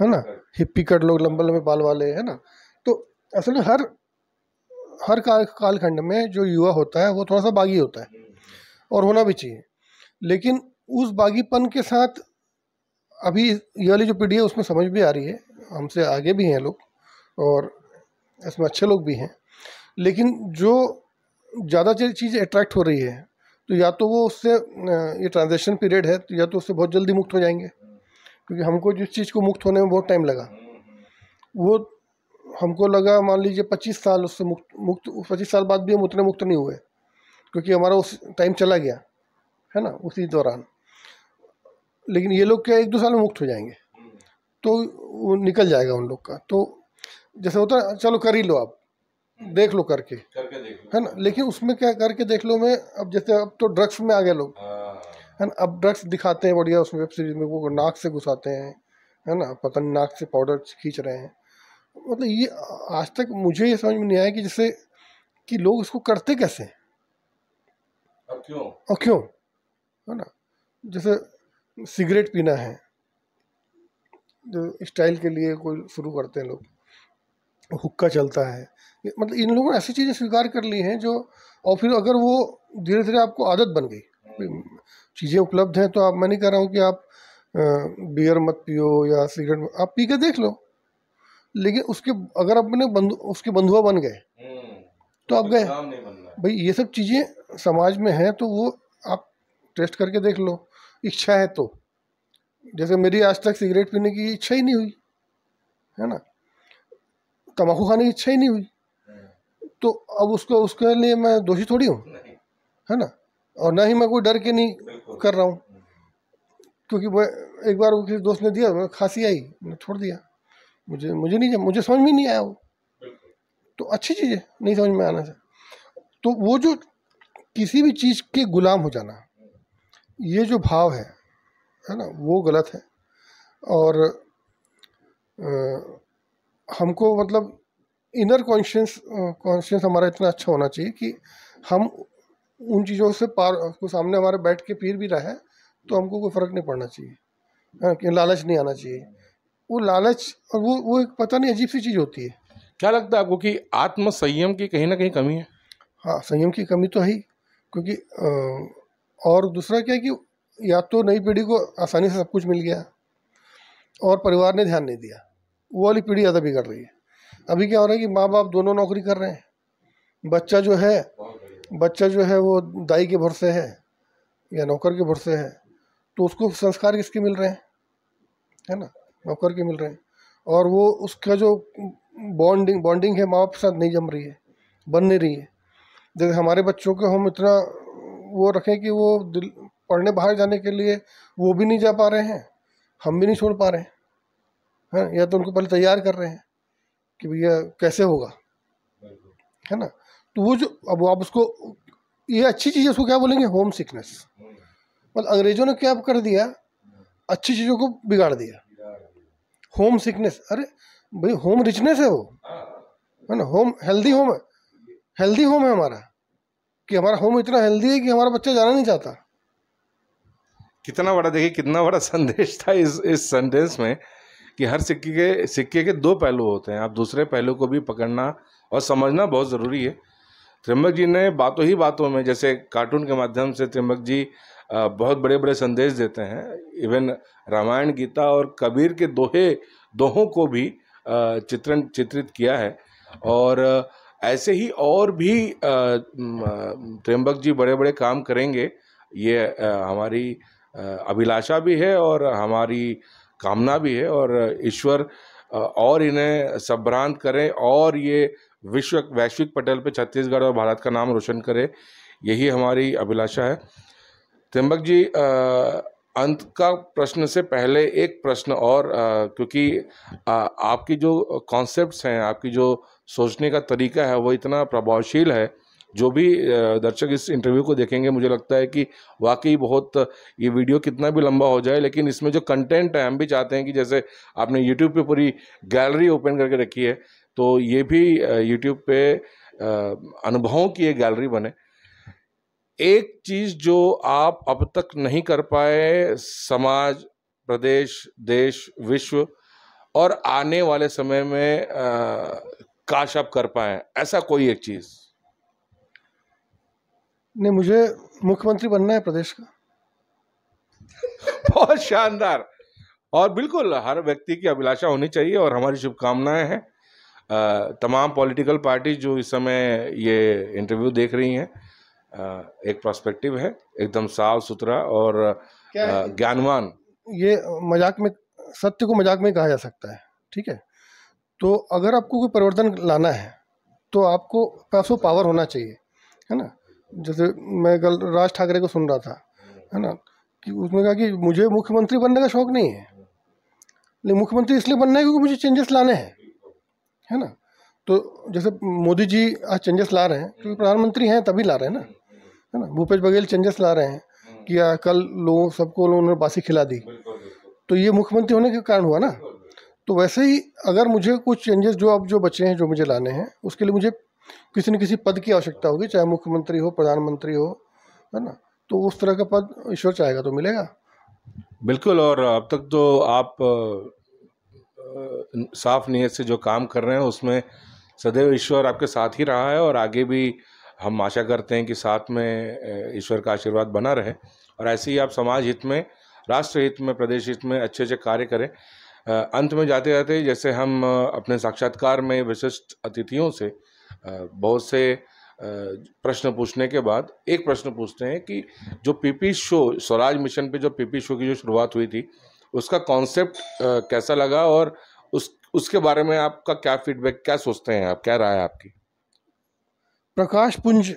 है ना हिप्पी कट लोग लंबे लंबे बाल वाले है ना तो असल में हर हर काल कालखंड में जो युवा होता है वो थोड़ा सा बागी होता है हम्म। और होना भी चाहिए लेकिन उस बागीपन के साथ अभी ये वाली जो पीढ़ी है उसमें समझ भी आ रही है हमसे आगे भी हैं लोग और इसमें अच्छे लोग भी हैं लेकिन जो ज़्यादा चीज़ अट्रैक्ट हो रही है तो या तो वो उससे ये ट्रांजेक्शन पीरियड है तो या तो उससे बहुत जल्दी मुक्त हो जाएंगे क्योंकि हमको जिस चीज़ को मुक्त होने में बहुत टाइम लगा वो हमको लगा मान लीजिए पच्चीस साल उससे मुक्त मुक्त पच्चीस साल बाद भी हम उतने मुक्त नहीं हुए क्योंकि हमारा उस टाइम चला गया है ना उसी दौरान लेकिन ये लोग क्या एक दो साल में मुक्त हो जाएंगे तो वो निकल जाएगा उन लोग का तो जैसे होता है चलो कर ही लो आप देख लो करके करके है ना लेकिन उसमें क्या करके देख लो मैं अब जैसे अब तो ड्रग्स में आ गए लोग हाँ। है ना अब ड्रग्स दिखाते हैं बढ़िया उसमें वेब सीरीज में वो नाक से घुसाते हैं है ना पता नहीं नाक से पाउडर खींच रहे हैं मतलब ये आज तक मुझे ये समझ में नहीं आया कि जैसे कि लोग इसको करते कैसे और क्यों है ना जैसे सिगरेट पीना है जो स्टाइल के लिए कोई शुरू करते हैं लोग हुक्का चलता है मतलब इन लोगों ने ऐसी चीज़ें स्वीकार कर ली हैं जो और फिर अगर वो धीरे धीरे आपको आदत बन गई हम्म, चीज़ें उपलब्ध हैं तो आप मैं नहीं कह रहा हूँ कि आप बियर मत पियो या सिगरेट आप पी के देख लो लेकिन उसके अगर अपने बंधु उसके बंधुआ बन गए हम्म, तो आप गए भाई ये सब चीज़ें समाज में हैं तो वो आप टेस्ट करके देख लो इच्छा है तो जैसे मेरी आज तक सिगरेट पीने की इच्छा ही नहीं हुई है ना तम्बाकू खाने की इच्छा ही नहीं हुई तो अब उसको उसके लिए मैं दोषी थोड़ी हूँ है ना और ना ही मैं कोई डर के नहीं कर रहा हूँ क्योंकि वह एक बार वो किसी दोस्त ने दिया खांसी आई मैंने छोड़ दिया मुझे मुझे नहीं मुझे समझ में नहीं आया वो तो अच्छी चीज़ है नहीं समझ में आना चाहिए तो वो जो किसी भी चीज़ के गुलाम हो जाना ये जो भाव है है ना वो गलत है और आ, हमको मतलब इनर कॉन्शियस कॉन्शियस हमारा इतना अच्छा होना चाहिए कि हम उन चीज़ों से पार को सामने हमारे बैठ के पीर भी रहे तो हमको कोई फ़र्क नहीं पड़ना चाहिए कि लालच नहीं आना चाहिए वो लालच और वो वो एक पता नहीं अजीब सी चीज़ होती है क्या लगता है आपको कि आत्म संयम की कहीं ना कहीं कमी है हाँ संयम की कमी तो है ही क्योंकि और दूसरा क्या है कि या तो नई पीढ़ी को आसानी से सब कुछ मिल गया और परिवार ने ध्यान नहीं दिया वो वाली पीढ़ी ज़्यादा बिगड़ रही है अभी क्या हो रहा है कि माँ बाप दोनों नौकरी कर रहे हैं बच्चा जो है बच्चा जो है वो दाई के भरोसे है या नौकर के भरोसे है तो उसको संस्कार किसके मिल रहे हैं है ना नौकर के मिल रहे हैं और वो उसका जो बॉन्डिंग बॉन्डिंग है माँ बाप के साथ नहीं जम रही है बन नहीं रही है जैसे हमारे बच्चों को हम इतना वो रखें कि वो दिल पढ़ने बाहर जाने के लिए वो भी नहीं जा पा रहे हैं हम भी नहीं छोड़ पा रहे हैं है या तो उनको पहले तैयार कर रहे हैं कि भैया कैसे होगा है ना तो वो जो अब आप उसको ये अच्छी चीज़ उसको क्या बोलेंगे होम सिकनेस मतलब अंग्रेजों ने क्या कर दिया अच्छी चीज़ों को बिगाड़ दिया होम सिकनेस अरे भाई होम रिचनेस है वो है ना होम हेल्दी होम है हेल्दी होम है हमारा कि हमारा होम इतना हेल्दी है कि हमारा बच्चा जाना नहीं चाहता कितना बड़ा देखिए कितना बड़ा संदेश था इस इस सेंटेंस में कि हर सिक्के के सिक्के के दो पहलू होते हैं आप दूसरे पहलू को भी पकड़ना और समझना बहुत ज़रूरी है त्रिम्बक जी ने बातों ही बातों में जैसे कार्टून के माध्यम से त्रिम्बक जी बहुत बड़े बड़े संदेश देते हैं इवन रामायण गीता और कबीर के दोहे दोहों को भी चित्रण चित्रित किया है और ऐसे ही और भी त्रिम्बक जी बड़े बड़े काम करेंगे ये हमारी अभिलाषा भी है और हमारी कामना भी है और ईश्वर और इन्हें संभ्रांत करें और ये विश्व वैश्विक पटल पे छत्तीसगढ़ और भारत का नाम रोशन करें यही हमारी अभिलाषा है त्रिम्बक जी अंत का प्रश्न से पहले एक प्रश्न और क्योंकि आपकी जो कॉन्सेप्ट्स हैं आपकी जो सोचने का तरीका है वो इतना प्रभावशील है जो भी दर्शक इस इंटरव्यू को देखेंगे मुझे लगता है कि वाकई बहुत ये वीडियो कितना भी लंबा हो जाए लेकिन इसमें जो कंटेंट है हम भी चाहते हैं कि जैसे आपने यूट्यूब पे पूरी गैलरी ओपन करके रखी है तो ये भी यूट्यूब पे अनुभवों की एक गैलरी बने एक चीज़ जो आप अब तक नहीं कर पाए समाज प्रदेश देश विश्व और आने वाले समय में आ, काश आप कर पाए ऐसा कोई एक चीज़ नहीं मुझे मुख्यमंत्री बनना है प्रदेश का बहुत शानदार और बिल्कुल हर व्यक्ति की अभिलाषा होनी चाहिए और हमारी शुभकामनाएं हैं तमाम पॉलिटिकल पार्टी जो इस समय ये इंटरव्यू देख रही हैं एक प्रॉस्पेक्टिव है एकदम साफ सुथरा और ज्ञानवान ये मजाक में सत्य को मजाक में कहा जा सकता है ठीक है तो अगर आपको कोई परिवर्तन लाना है तो आपको पैसों पावर होना चाहिए है ना जैसे मैं कल राज ठाकरे को सुन रहा था है ना कि उसने कहा कि मुझे मुख्यमंत्री बनने का शौक़ नहीं है लेकिन मुख्यमंत्री इसलिए बनना है क्योंकि मुझे चेंजेस लाने हैं है ना तो जैसे मोदी जी आज चेंजेस ला रहे हैं क्योंकि प्रधानमंत्री हैं तभी ला रहे हैं ना है ना भूपेश बघेल चेंजेस ला रहे हैं कि आ, कल लोगों सबको उन्होंने बासी खिला दी तो ये मुख्यमंत्री होने के कारण हुआ ना तो वैसे ही अगर मुझे कुछ चेंजेस जो अब जो बचे हैं जो मुझे लाने हैं उसके लिए मुझे किसी न किसी पद की आवश्यकता होगी चाहे मुख्यमंत्री हो प्रधानमंत्री हो है ना तो उस तरह का पद ईश्वर चाहेगा तो मिलेगा बिल्कुल और अब तक तो आप साफ नीयत से जो काम कर रहे हैं उसमें सदैव ईश्वर आपके साथ ही रहा है और आगे भी हम आशा करते हैं कि साथ में ईश्वर का आशीर्वाद बना रहे और ऐसे ही आप समाज हित में राष्ट्र हित में प्रदेश हित में अच्छे अच्छे कार्य करें अंत में जाते जाते जैसे हम अपने साक्षात्कार में विशिष्ट अतिथियों से बहुत से प्रश्न पूछने के बाद एक प्रश्न पूछते हैं कि जो पीपी शो स्वराज मिशन पे जो पीपी शो की जो शुरुआत हुई थी उसका कॉन्सेप्ट कैसा लगा और उस उसके बारे में आपका क्या फीडबैक क्या सोचते हैं आप क्या राय है आपकी प्रकाश पुंज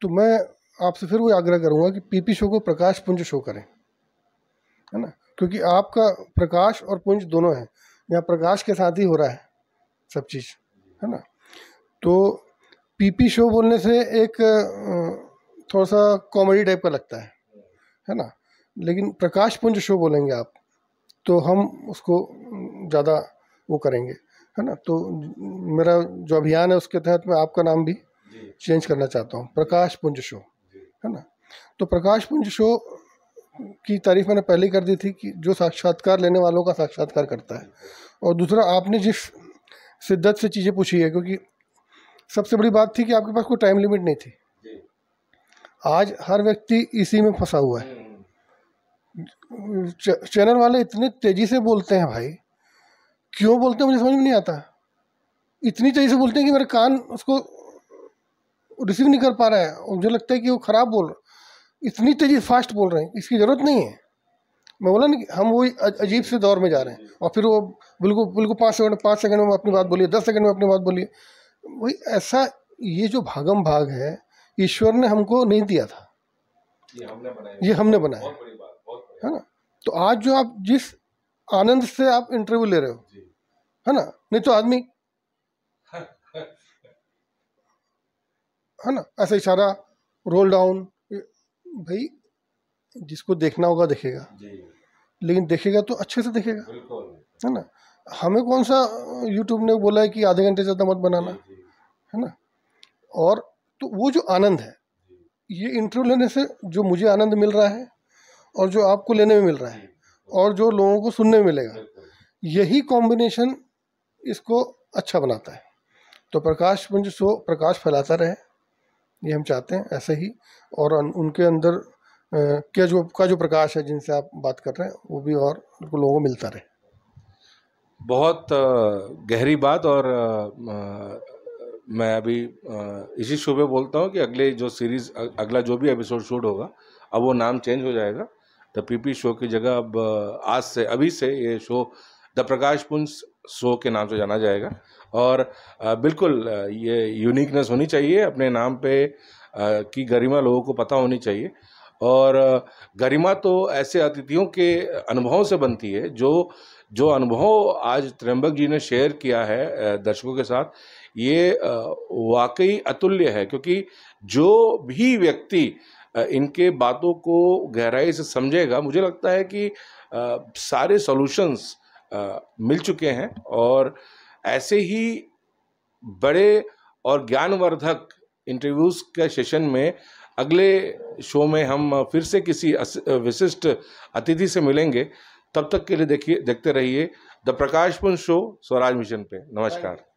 तो मैं आपसे फिर वो आग्रह करूंगा कि पीपी शो को प्रकाश पुंज शो करें है ना क्योंकि आपका प्रकाश और पुंज दोनों है यहाँ प्रकाश के साथ ही हो रहा है सब चीज़ है ना तो पीपी शो बोलने से एक थोड़ा सा कॉमेडी टाइप का लगता है है ना लेकिन प्रकाश पुंज शो बोलेंगे आप तो हम उसको ज़्यादा वो करेंगे है ना तो मेरा जो अभियान है उसके तहत मैं आपका नाम भी चेंज करना चाहता हूँ प्रकाश पुंज शो है ना तो प्रकाश पुंज शो की तारीफ मैंने पहले कर दी थी कि जो साक्षात्कार लेने वालों का साक्षात्कार करता है और दूसरा आपने जिस शिद्दत से चीज़ें पूछी है क्योंकि सबसे बड़ी बात थी कि आपके पास कोई टाइम लिमिट नहीं थी आज हर व्यक्ति इसी में फंसा हुआ है हम्म। चैनल वाले इतने तेज़ी से बोलते हैं भाई क्यों बोलते हैं मुझे समझ में नहीं आता इतनी तेज़ी से बोलते हैं कि मेरा कान उसको रिसीव नहीं कर पा रहा है और मुझे लगता है कि वो ख़राब बोल रहा इतनी तेज़ी फास्ट बोल रहे हैं इसकी ज़रूरत नहीं है मैं बोला ना कि हम वही अजीब से दौर में जा रहे हैं और फिर वो बिल्कुल बिल्कुल पाँच सेकंड पाँच सेकंड में अपनी बात बोलिए दस सेकंड में अपनी बात बोलिए वही ऐसा ये जो भागम भाग है ईश्वर ने हमको नहीं दिया था ये हमने बनाया ये हमने बनाया है ना तो आज जो आप जिस आनंद से आप इंटरव्यू ले रहे हो है ना नहीं तो आदमी है ना ऐसा इशारा रोल डाउन भाई जिसको देखना होगा देखेगा लेकिन देखेगा तो अच्छे से देखेगा है ना हमें कौन सा यूट्यूब ने बोला है कि आधे घंटे ज़्यादा मत बनाना है ना और तो वो जो आनंद है ये इंटरव्यू लेने से जो मुझे आनंद मिल रहा है और जो आपको लेने में मिल रहा है और जो लोगों को सुनने में मिलेगा यही कॉम्बिनेशन इसको अच्छा बनाता है तो प्रकाश पुंज सो प्रकाश फैलाता रहे ये हम चाहते हैं ऐसे ही और उनके अंदर के जो का जो प्रकाश है जिनसे आप बात कर रहे हैं वो भी और लोगों को मिलता रहे बहुत गहरी बात और मैं अभी इसी शो पे बोलता हूँ कि अगले जो सीरीज़ अगला जो भी एपिसोड शूट होगा अब वो नाम चेंज हो जाएगा द पीपी शो की जगह अब आज से अभी से ये शो द प्रकाश पुंज शो के नाम से जाना जाएगा और बिल्कुल ये यूनिकनेस होनी चाहिए अपने नाम पे की गरिमा लोगों को पता होनी चाहिए और गरिमा तो ऐसे अतिथियों के अनुभवों से बनती है जो जो अनुभव आज त्र्यंबक जी ने शेयर किया है दर्शकों के साथ ये वाकई अतुल्य है क्योंकि जो भी व्यक्ति इनके बातों को गहराई से समझेगा मुझे लगता है कि सारे सॉल्यूशंस मिल चुके हैं और ऐसे ही बड़े और ज्ञानवर्धक इंटरव्यूज़ के सेशन में अगले शो में हम फिर से किसी विशिष्ट अतिथि से मिलेंगे तब तक के लिए देखिए देखते रहिए the Prakashpunj show Swaraj mission पे नमस्कार